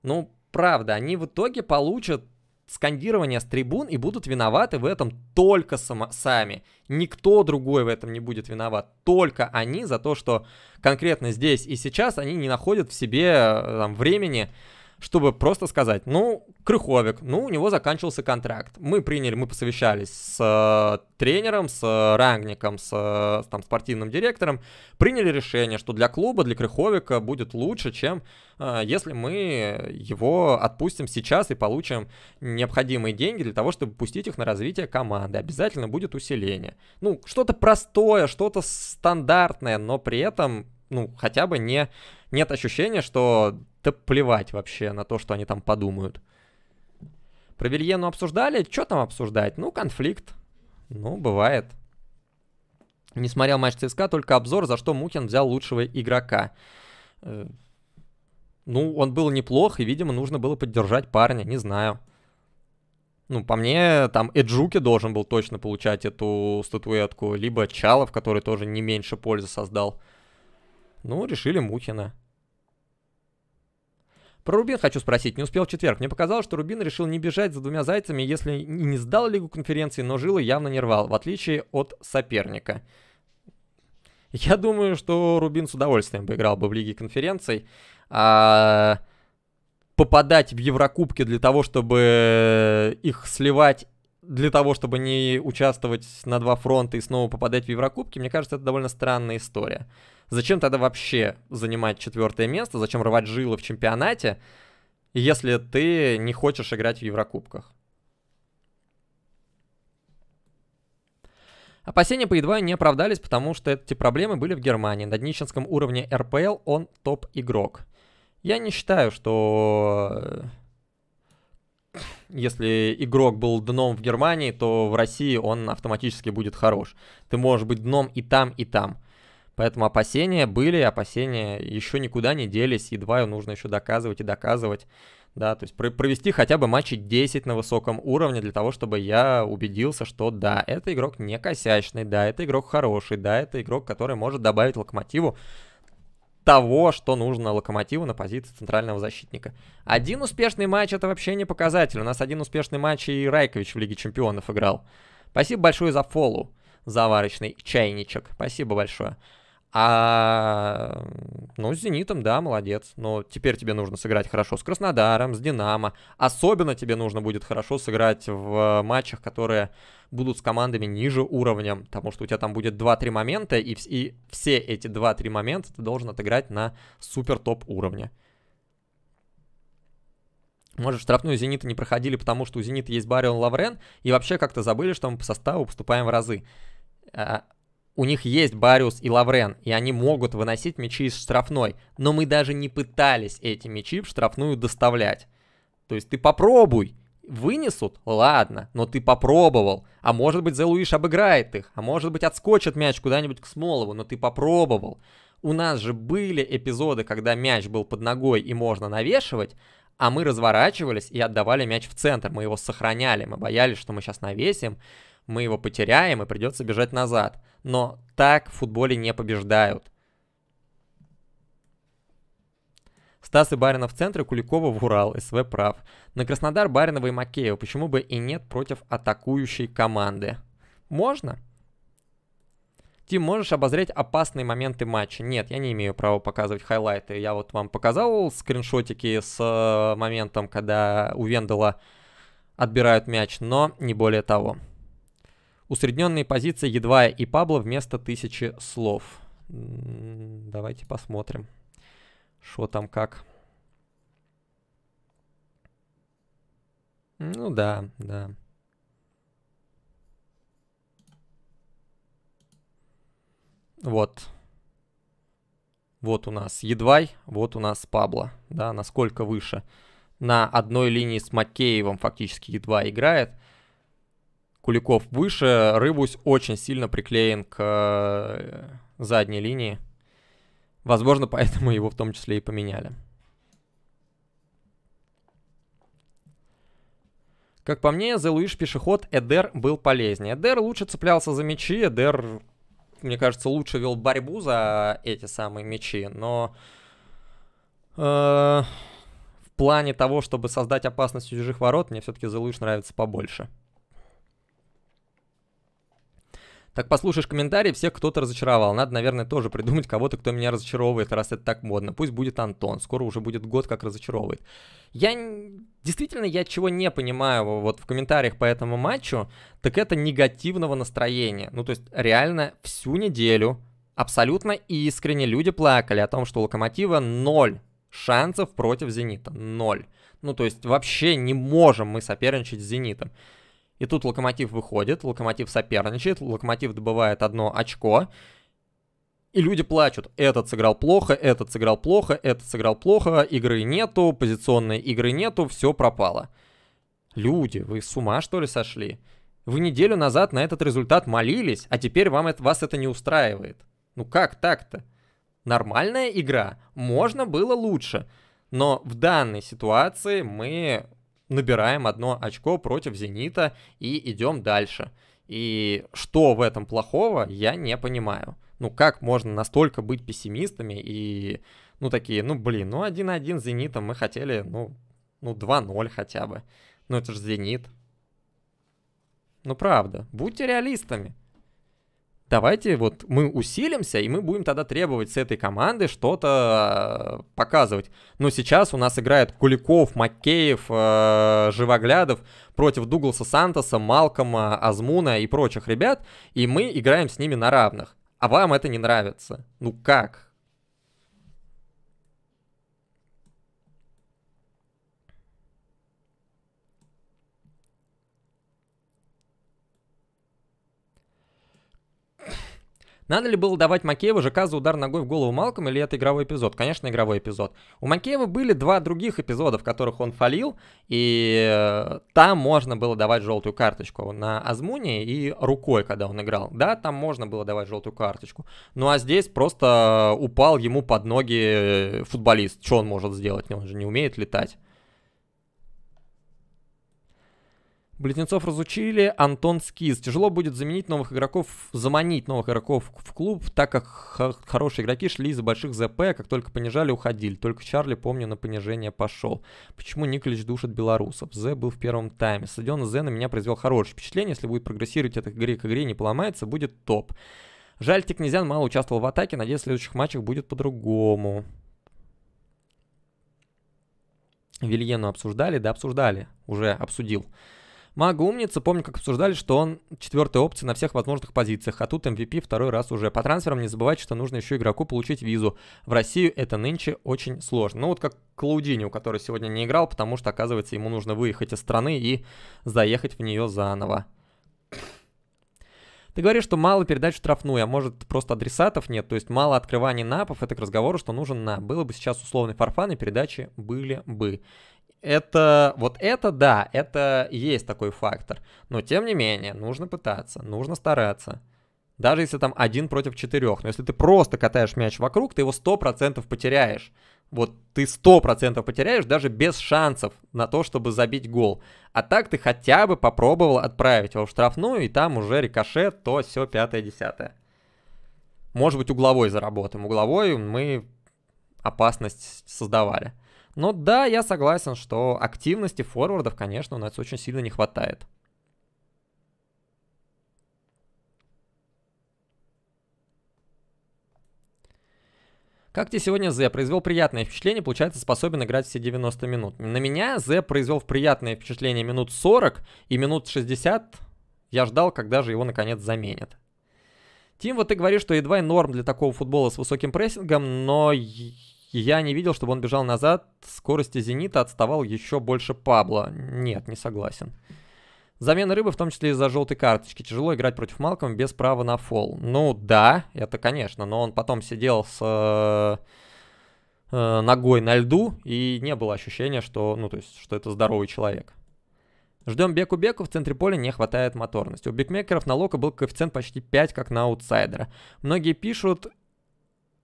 Ну, правда, они в итоге получат скандирования с трибун, и будут виноваты в этом только само- сами. Никто другой в этом не будет виноват. Только они за то, что конкретно здесь и сейчас они не находят в себе э, там, времени чтобы просто сказать, ну, Крыховик, ну, у него заканчивался контракт. Мы приняли, мы посовещались с э, тренером, с э, рангником, с, э, там, спортивным директором, приняли решение, что для клуба, для Крыховика будет лучше, чем э, если мы его отпустим сейчас и получим необходимые деньги для того, чтобы пустить их на развитие команды. Обязательно будет усиление. Ну, что-то простое, что-то стандартное, но при этом ну, хотя бы не, нет ощущения, что да плевать вообще на то, что они там подумают. Про Вильену обсуждали? Что там обсуждать? Ну, конфликт. Ну, бывает. Не смотрел матч ЦСКА, только обзор, за что Мухин взял лучшего игрока. Э, ну, он был неплох, и, видимо, нужно было поддержать парня, не знаю. Ну, по мне, там Эджуки должен был точно получать эту статуэтку, либо Чалов, который тоже не меньше пользы создал. Ну, решили Мухина. Про Рубин хочу спросить, не успел в четверг. Мне показалось, что Рубин решил не бежать за двумя зайцами, если и не сдал Лигу конференции, но жилы явно не рвал, в отличие от соперника. Я думаю, что Рубин с удовольствием бы играл бы в Лиге конференций. А попадать в Еврокубки для того, чтобы их сливать для того, чтобы не участвовать на два фронта и снова попадать в Еврокубки, мне кажется, это довольно странная история. Зачем тогда вообще занимать четвертое место? Зачем рвать жилы в чемпионате, если ты не хочешь играть в Еврокубках? Опасения по едва не оправдались, потому что эти проблемы были в Германии. На днищенском уровне РПЛ он топ-игрок. Я не считаю, что э, если игрок был дном в Германии, то в России он автоматически будет хорош. Ты можешь быть дном и там, и там. Поэтому опасения были, опасения еще никуда не делись, едва нужно еще доказывать и доказывать. Да, то есть провести хотя бы матчи 10 на высоком уровне для того, чтобы я убедился, что да, это игрок не косячный, да, это игрок хороший, да, это игрок, который может добавить локомотиву того, что нужно локомотиву на позиции центрального защитника. Один успешный матч это вообще не показатель. У нас один успешный матч и Райкович в Лиге Чемпионов играл. Спасибо большое за фолу, заварочный чайничек. Спасибо большое. А, ну, с «Зенитом», да, молодец. Но теперь тебе нужно сыграть хорошо с «Краснодаром», с «Динамо». Особенно тебе нужно будет хорошо сыграть в матчах, которые будут с командами ниже уровнем, потому что у тебя там будет 2-3 момента, и, и все эти 2-3 момента ты должен отыграть на супер-топ уровне. Может, штрафную «Зенита» не проходили, потому что у «Зенита» есть Барион Лаврен, и вообще как-то забыли, что мы по составу поступаем в разы а, у них есть Бариус и Лаврен, и они могут выносить мячи из штрафной, но мы даже не пытались эти мячи в штрафную доставлять. То есть ты попробуй, вынесут, ладно, но ты попробовал. А может быть, Зелуиш обыграет их, а может быть, отскочит мяч куда-нибудь к Смолову, но ты попробовал. У нас же были эпизоды, когда мяч был под ногой и можно навешивать, а мы разворачивались и отдавали мяч в центр, мы его сохраняли, мы боялись, что мы сейчас навесим, мы его потеряем и придется бежать назад но так в футболе не побеждают. Стас и Барина в центре, Куликова в Урал, СВ прав. На Краснодар Баринова и Макеева почему бы и нет против атакующей команды? Можно? Тим, можешь обозреть опасные моменты матча? Нет, я не имею права показывать хайлайты. Я вот вам показал скриншотики с э, моментом, когда у Вендела отбирают мяч, но не более того. Усредненные позиции едва и Пабло вместо тысячи слов. Давайте посмотрим, что там как. Ну да, да. Вот. Вот у нас Едвай, вот у нас Пабло. Да, насколько выше. На одной линии с Макеевым фактически едва играет. Куликов выше. Рыбусь очень сильно приклеен к э, задней линии. Возможно, поэтому его в том числе и поменяли. Как по мне, The Luish пешеход Эдер был полезнее. Эдер лучше цеплялся за мечи, Эдер, мне кажется, лучше вел борьбу за эти самые мечи, но э, в плане того, чтобы создать опасность у чужих ворот, мне все-таки The Luish нравится побольше. Так послушаешь комментарии, всех кто-то разочаровал. Надо, наверное, тоже придумать кого-то, кто меня разочаровывает, раз это так модно. Пусть будет Антон, скоро уже будет год, как разочаровывает. Я действительно, я чего не понимаю вот в комментариях по этому матчу, так это негативного настроения. Ну, то есть реально всю неделю абсолютно искренне люди плакали о том, что у Локомотива ноль шансов против Зенита. Ноль. Ну, то есть вообще не можем мы соперничать с Зенитом. И тут Локомотив выходит, Локомотив соперничает, Локомотив добывает одно очко. И люди плачут. Этот сыграл плохо, этот сыграл плохо, этот сыграл плохо, игры нету, позиционной игры нету, все пропало. Люди, вы с ума что ли сошли? Вы неделю назад на этот результат молились, а теперь вам это, вас это не устраивает. Ну как так-то? Нормальная игра, можно было лучше. Но в данной ситуации мы набираем одно очко против «Зенита» и идем дальше. И что в этом плохого, я не понимаю. Ну, как можно настолько быть пессимистами и, ну, такие, ну, блин, ну, 1-1 с «Зенитом» мы хотели, ну, ну 2-0 хотя бы. Ну, это же «Зенит». Ну, правда, будьте реалистами давайте вот мы усилимся, и мы будем тогда требовать с этой команды что-то э, показывать. Но сейчас у нас играет Куликов, Макеев, э, Живоглядов против Дугласа Сантоса, Малкома, Азмуна и прочих ребят, и мы играем с ними на равных. А вам это не нравится? Ну как? Надо ли было давать Макееву ЖК за удар ногой в голову Малком или это игровой эпизод? Конечно, игровой эпизод. У Макеева были два других эпизода, в которых он фалил, и э, там можно было давать желтую карточку на Азмуне и рукой, когда он играл. Да, там можно было давать желтую карточку. Ну а здесь просто э, упал ему под ноги э, футболист. Что он может сделать? Он же не умеет летать. Близнецов разучили, Антон Скиз. Тяжело будет заменить новых игроков, заманить новых игроков в клуб, так как хорошие игроки шли из-за больших ЗП, а как только понижали, уходили. Только Чарли, помню, на понижение пошел. Почему Николич душит белорусов? Зе был в первом тайме. Стадион Зе на меня произвел хорошее впечатление. Если будет прогрессировать от игры к игре, не поломается, будет топ. Жаль, Текнезян мало участвовал в атаке. Надеюсь, в следующих матчах будет по-другому. Вильену обсуждали? Да, обсуждали. Уже обсудил. Мага умница, помню, как обсуждали, что он четвертая опция на всех возможных позициях, а тут MVP второй раз уже. По трансферам не забывайте, что нужно еще игроку получить визу. В Россию это нынче очень сложно. Ну вот как у которого сегодня не играл, потому что, оказывается, ему нужно выехать из страны и заехать в нее заново. Ты говоришь, что мало передач в штрафную, а может просто адресатов нет, то есть мало открываний напов, это к разговору, что нужен на. Было бы сейчас условный фарфан, и передачи были бы это, вот это да, это есть такой фактор. Но тем не менее, нужно пытаться, нужно стараться. Даже если там один против четырех. Но если ты просто катаешь мяч вокруг, ты его сто процентов потеряешь. Вот ты сто процентов потеряешь даже без шансов на то, чтобы забить гол. А так ты хотя бы попробовал отправить его в штрафную, и там уже рикошет, то все пятое-десятое. Может быть, угловой заработаем. Угловой мы опасность создавали. Но да, я согласен, что активности форвардов, конечно, у нас очень сильно не хватает. Как тебе сегодня Зе? Произвел приятное впечатление, получается, способен играть все 90 минут. На меня Зе произвел приятное впечатление минут 40 и минут 60. Я ждал, когда же его наконец заменят. Тим, вот ты говоришь, что едва и норм для такого футбола с высоким прессингом, но я не видел, чтобы он бежал назад. Скорости «Зенита» отставал еще больше Пабло. Нет, не согласен. Замена рыбы, в том числе из-за желтой карточки. Тяжело играть против Малкома без права на фол. Ну да, это конечно, но он потом сидел с э, э, ногой на льду, и не было ощущения, что, ну, то есть, что это здоровый человек. Ждем Беку-Беку, в центре поля не хватает моторности. У бикмекеров на Лока был коэффициент почти 5, как на аутсайдера. Многие пишут,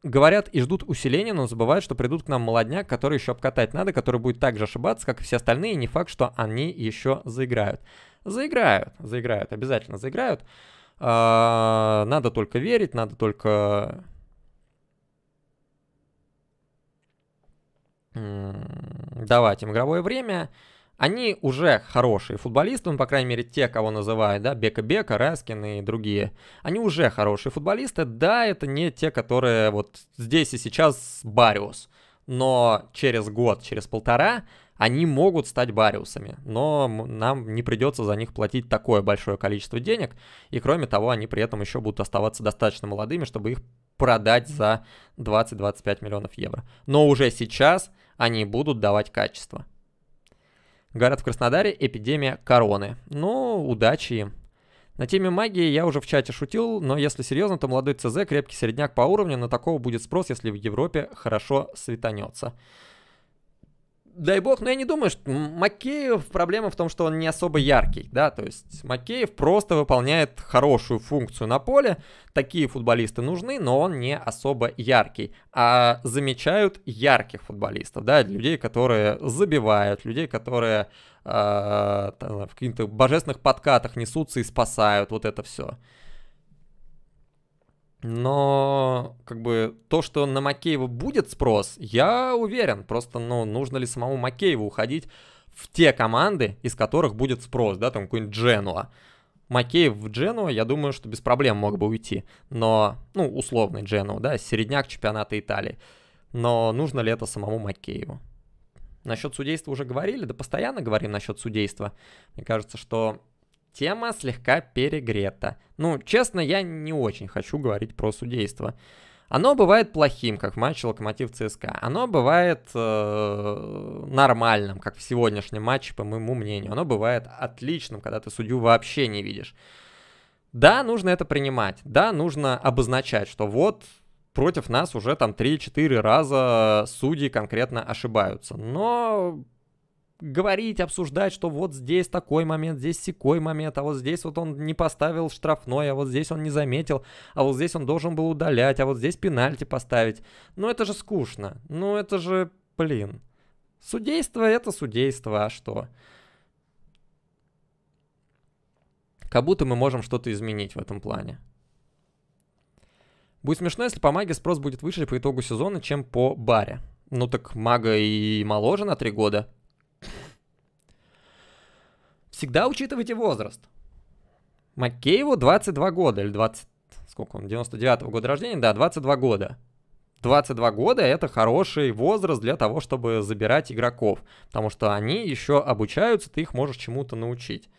говорят и ждут усиления, но забывают, что придут к нам молодняк, который еще обкатать надо, который будет так же ошибаться, как и все остальные, и не факт, что они еще заиграют. Заиграют, заиграют, обязательно заиграют. А, надо только верить, надо только... Давать им игровое время. Они уже хорошие футболисты, ну, по крайней мере, те, кого называют, да, Бека-Бека, Раскин и другие. Они уже хорошие футболисты, да, это не те, которые вот здесь и сейчас Бариус. Но через год, через полтора они могут стать бариусами, но нам не придется за них платить такое большое количество денег, и кроме того, они при этом еще будут оставаться достаточно молодыми, чтобы их продать за 20-25 миллионов евро. Но уже сейчас они будут давать качество. Город в Краснодаре эпидемия короны. Ну, удачи им. На теме магии я уже в чате шутил, но если серьезно, то молодой ЦЗ крепкий середняк по уровню, на такого будет спрос, если в Европе хорошо светанется дай бог, но я не думаю, что Макеев проблема в том, что он не особо яркий, да, то есть Макеев просто выполняет хорошую функцию на поле, такие футболисты нужны, но он не особо яркий, а замечают ярких футболистов, да, людей, которые забивают, людей, которые э, в каких-то божественных подкатах несутся и спасают, вот это все. Но, как бы, то, что на Макеева будет спрос, я уверен. Просто, ну, нужно ли самому Макееву уходить в те команды, из которых будет спрос, да, там какой-нибудь Дженуа. Макеев в Дженуа, я думаю, что без проблем мог бы уйти. Но, ну, условный Дженуа, да, середняк чемпионата Италии. Но нужно ли это самому Макееву? Насчет судейства уже говорили, да постоянно говорим насчет судейства. Мне кажется, что тема слегка перегрета. Ну, честно, я не очень хочу говорить про судейство. Оно бывает плохим, как в матче Локомотив ЦСКА. Оно бывает э, нормальным, как в сегодняшнем матче, по моему мнению. Оно бывает отличным, когда ты судью вообще не видишь. Да, нужно это принимать. Да, нужно обозначать, что вот против нас уже там 3-4 раза судьи конкретно ошибаются. Но говорить, обсуждать, что вот здесь такой момент, здесь секой момент, а вот здесь вот он не поставил штрафной, а вот здесь он не заметил, а вот здесь он должен был удалять, а вот здесь пенальти поставить. Ну это же скучно, ну это же, блин. Судейство это судейство, а что? Как будто мы можем что-то изменить в этом плане. Будет смешно, если по маге спрос будет выше по итогу сезона, чем по баре. Ну так мага и моложе на три года. Всегда учитывайте возраст. Макееву 22 года, или 20, сколько он, 99-го года рождения, да, 22 года. 22 года это хороший возраст для того, чтобы забирать игроков, потому что они еще обучаются, ты их можешь чему-то научить.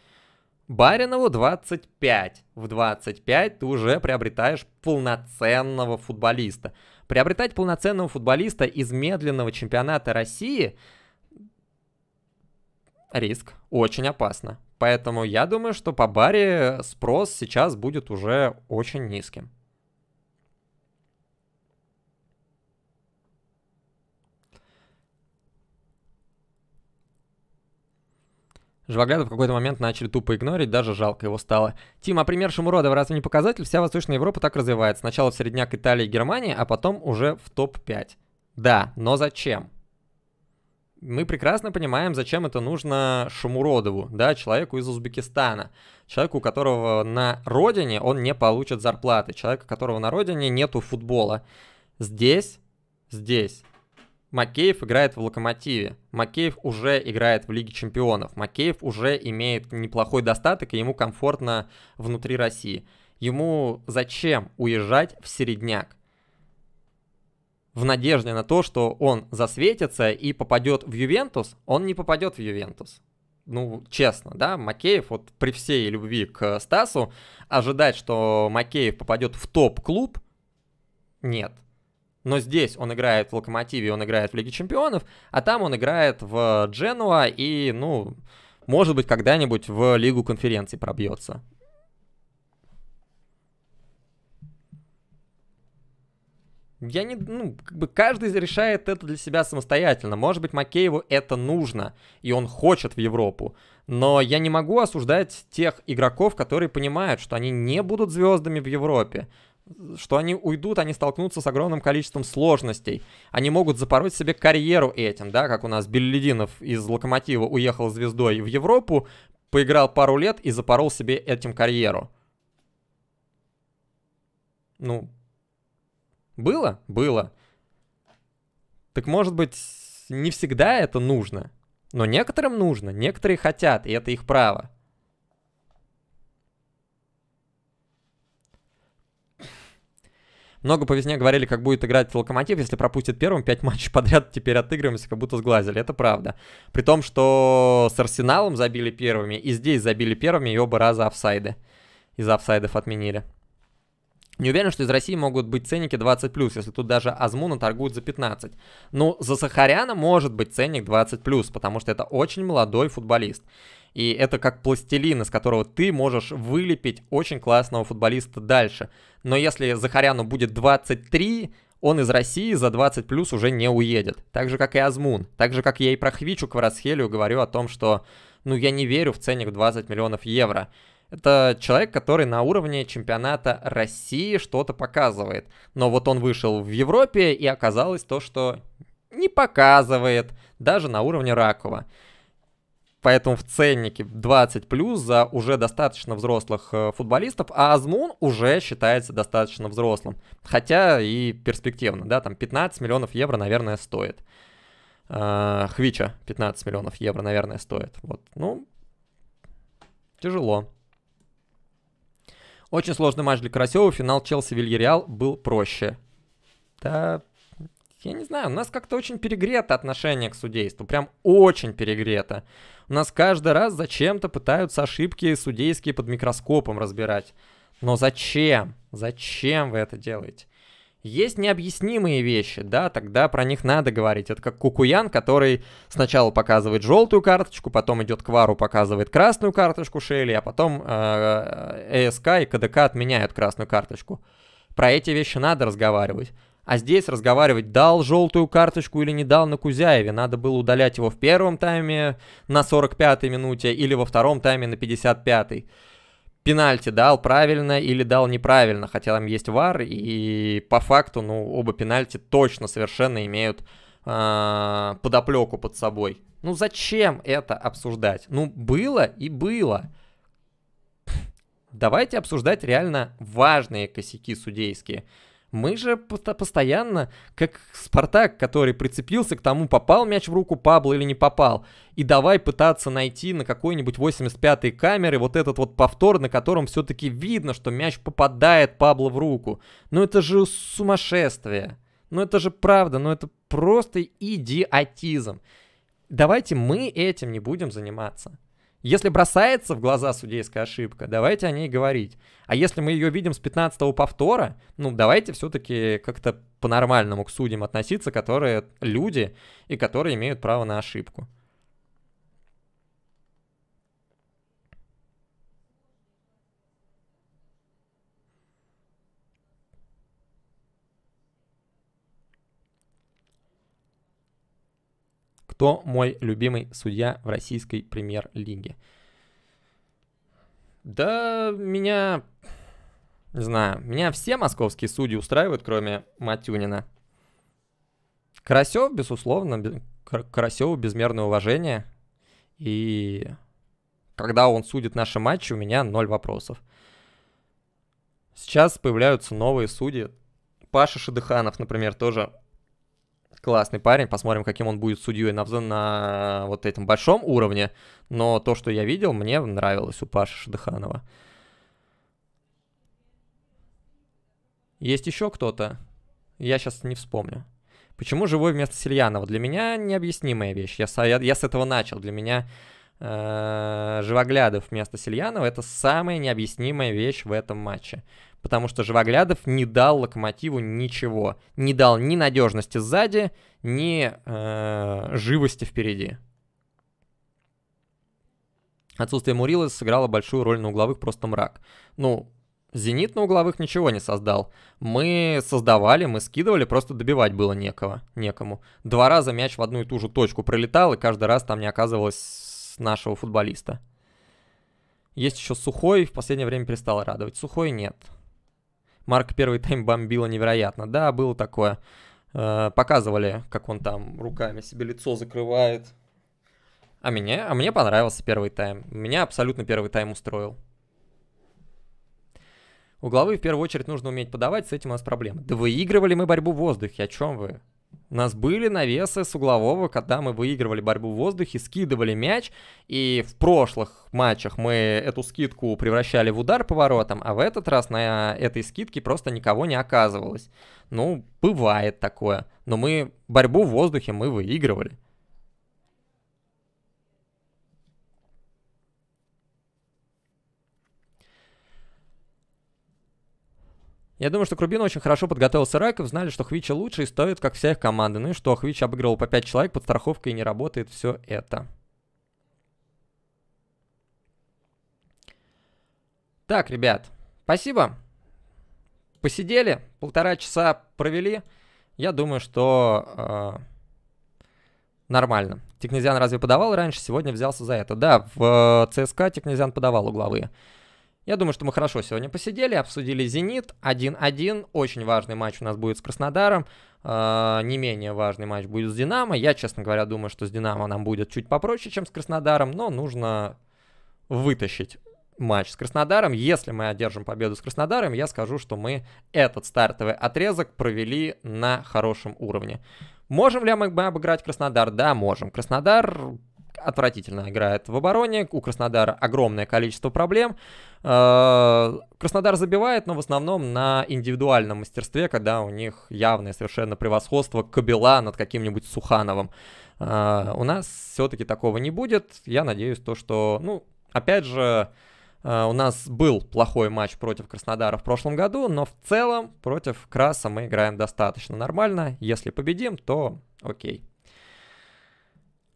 Баринову 25. В 25 ты уже приобретаешь полноценного футболиста. Приобретать полноценного футболиста из медленного чемпионата России – риск, очень опасно. Поэтому я думаю, что по баре спрос сейчас будет уже очень низким. Живогляда в какой-то момент начали тупо игнорить, даже жалко его стало. Тим, а пример Шамуродова разве не показатель? Вся Восточная Европа так развивается. Сначала в середняк Италии и Германии, а потом уже в топ-5. Да, но зачем? мы прекрасно понимаем, зачем это нужно Шамуродову, да, человеку из Узбекистана, человеку, у которого на родине он не получит зарплаты, человеку, у которого на родине нету футбола. Здесь, здесь Макеев играет в Локомотиве, Макеев уже играет в Лиге Чемпионов, Макеев уже имеет неплохой достаток и ему комфортно внутри России. Ему зачем уезжать в середняк? в надежде на то, что он засветится и попадет в Ювентус, он не попадет в Ювентус. Ну, честно, да, Макеев, вот при всей любви к э, Стасу, ожидать, что Макеев попадет в топ-клуб, нет. Но здесь он играет в Локомотиве, он играет в Лиге Чемпионов, а там он играет в Дженуа и, ну, может быть, когда-нибудь в Лигу конференций пробьется. Я не, ну, как бы каждый решает это для себя самостоятельно. Может быть, Макееву это нужно, и он хочет в Европу. Но я не могу осуждать тех игроков, которые понимают, что они не будут звездами в Европе. Что они уйдут, они столкнутся с огромным количеством сложностей. Они могут запороть себе карьеру этим, да, как у нас Беллидинов из Локомотива уехал звездой в Европу, поиграл пару лет и запорол себе этим карьеру. Ну, было? Было. Так может быть, не всегда это нужно. Но некоторым нужно, некоторые хотят, и это их право. Много повезня говорили, как будет играть Локомотив, если пропустит первым пять матчей подряд, теперь отыгрываемся, как будто сглазили. Это правда. При том, что с Арсеналом забили первыми, и здесь забили первыми, и оба раза офсайды. Из офсайдов отменили. Не уверен, что из России могут быть ценники 20+, если тут даже Азмуна торгуют за 15. Но ну, за Сахаряна может быть ценник 20+, потому что это очень молодой футболист. И это как пластилин, из которого ты можешь вылепить очень классного футболиста дальше. Но если Захаряну будет 23, он из России за 20 плюс уже не уедет. Так же, как и Азмун. Так же, как я и про Хвичу Кварасхелию говорю о том, что ну я не верю в ценник 20 миллионов евро. Это человек, который на уровне чемпионата России что-то показывает. Но вот он вышел в Европе, и оказалось то, что не показывает, даже на уровне Ракова. Поэтому в ценнике 20 плюс за уже достаточно взрослых э, футболистов, а Азмун уже считается достаточно взрослым. Хотя и перспективно, да, там 15 миллионов евро, наверное, стоит. Э, Хвича 15 миллионов евро, наверное, стоит. Вот, ну, тяжело. Очень сложный матч для Карасева. Финал Челси-Вильяреал был проще. Да, я не знаю, у нас как-то очень перегрето отношение к судейству. Прям очень перегрето. У нас каждый раз зачем-то пытаются ошибки судейские под микроскопом разбирать. Но зачем? Зачем вы это делаете? Есть необъяснимые вещи, да, тогда про них надо говорить. Это как Кукуян, который сначала показывает желтую карточку, потом идет к вару, показывает красную карточку Шейли, а потом э, ЭСК э и КДК отменяют красную карточку. Про эти вещи надо разговаривать. А здесь разговаривать, дал желтую карточку или не дал на Кузяеве. Надо было удалять его в первом тайме на 45-й минуте или во втором тайме на 55-й пенальти дал правильно или дал неправильно, хотя там есть вар, и по факту, ну, оба пенальти точно совершенно имеют э, подоплеку под собой. Ну, зачем это обсуждать? Ну, было и было. Давайте обсуждать реально важные косяки судейские – мы же постоянно, как Спартак, который прицепился к тому, попал мяч в руку Пабло или не попал. И давай пытаться найти на какой-нибудь 85-й камере вот этот вот повтор, на котором все-таки видно, что мяч попадает Пабло в руку. Ну это же сумасшествие. Ну это же правда, ну это просто идиотизм. Давайте мы этим не будем заниматься. Если бросается в глаза судейская ошибка, давайте о ней говорить. А если мы ее видим с 15-го повтора, ну давайте все-таки как-то по-нормальному к судьям относиться, которые люди и которые имеют право на ошибку. Кто мой любимый судья в российской премьер-лиге? Да, меня... Не знаю, меня все московские судьи устраивают, кроме Матюнина. Карасев, безусловно, Карасеву безмерное уважение. И когда он судит наши матчи, у меня ноль вопросов. Сейчас появляются новые судьи. Паша Шадыханов, например, тоже классный парень. Посмотрим, каким он будет судьей на, на вот этом большом уровне. Но то, что я видел, мне нравилось у Паши Шадыханова. Есть еще кто-то? Я сейчас не вспомню. Почему живой вместо Сильянова? Для меня необъяснимая вещь. Я, я, я с этого начал. Для меня э, Живоглядов вместо Сильянова это самая необъяснимая вещь в этом матче потому что Живоглядов не дал Локомотиву ничего. Не дал ни надежности сзади, ни э, живости впереди. Отсутствие Мурилы сыграло большую роль на угловых просто мрак. Ну, Зенит на угловых ничего не создал. Мы создавали, мы скидывали, просто добивать было некого, некому. Два раза мяч в одну и ту же точку пролетал, и каждый раз там не оказывалось нашего футболиста. Есть еще Сухой, в последнее время перестал радовать. Сухой нет. Марк первый тайм бомбило невероятно. Да, было такое. Э, показывали, как он там руками себе лицо закрывает. А мне, а мне понравился первый тайм. Меня абсолютно первый тайм устроил. Угловые в первую очередь нужно уметь подавать, с этим у нас проблемы. Да выигрывали мы борьбу в воздухе, о чем вы? У нас были навесы с углового, когда мы выигрывали борьбу в воздухе, скидывали мяч, и в прошлых матчах мы эту скидку превращали в удар по воротам, а в этот раз на этой скидке просто никого не оказывалось. Ну, бывает такое, но мы борьбу в воздухе мы выигрывали. Я думаю, что Крубин очень хорошо подготовился Райков, знали, что Хвича лучше и стоит, как вся их команда. Ну и что, Хвич обыгрывал по 5 человек, под страховкой и не работает все это. Так, ребят, спасибо. Посидели, полтора часа провели. Я думаю, что э, нормально. Технезиан разве подавал раньше? Сегодня взялся за это. Да, в э, ЦСКА Технезиан подавал угловые. Я думаю, что мы хорошо сегодня посидели, обсудили «Зенит». 1-1. Очень важный матч у нас будет с Краснодаром. Э, не менее важный матч будет с «Динамо». Я, честно говоря, думаю, что с «Динамо» нам будет чуть попроще, чем с Краснодаром, но нужно вытащить матч с Краснодаром. Если мы одержим победу с Краснодаром, я скажу, что мы этот стартовый отрезок провели на хорошем уровне. Можем ли мы обыграть Краснодар? Да, можем. Краснодар отвратительно играет в обороне, у Краснодара огромное количество проблем. Э, Краснодар забивает, но в основном на индивидуальном мастерстве, когда у них явное совершенно превосходство Кабела над каким-нибудь Сухановым. Э, у нас все-таки такого не будет. Я надеюсь, то, что, ну, опять же, э, у нас был плохой матч против Краснодара в прошлом году, но в целом против Краса мы играем достаточно нормально. Если победим, то окей.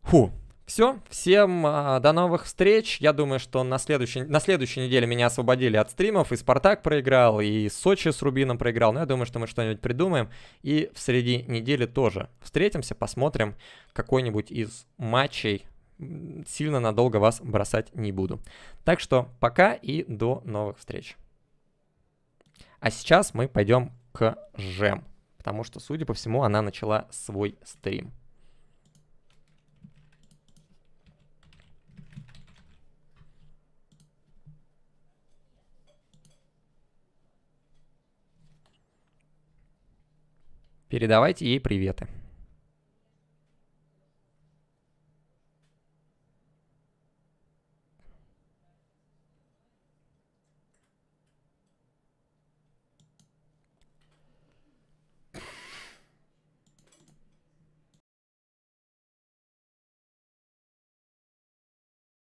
Фу, все, всем э, до новых встреч. Я думаю, что на следующей, на следующей неделе меня освободили от стримов, и Спартак проиграл, и Сочи с Рубином проиграл, но я думаю, что мы что-нибудь придумаем, и в среди недели тоже встретимся, посмотрим какой-нибудь из матчей. Сильно надолго вас бросать не буду. Так что пока и до новых встреч. А сейчас мы пойдем к Жем, потому что, судя по всему, она начала свой стрим. Передавайте ей приветы.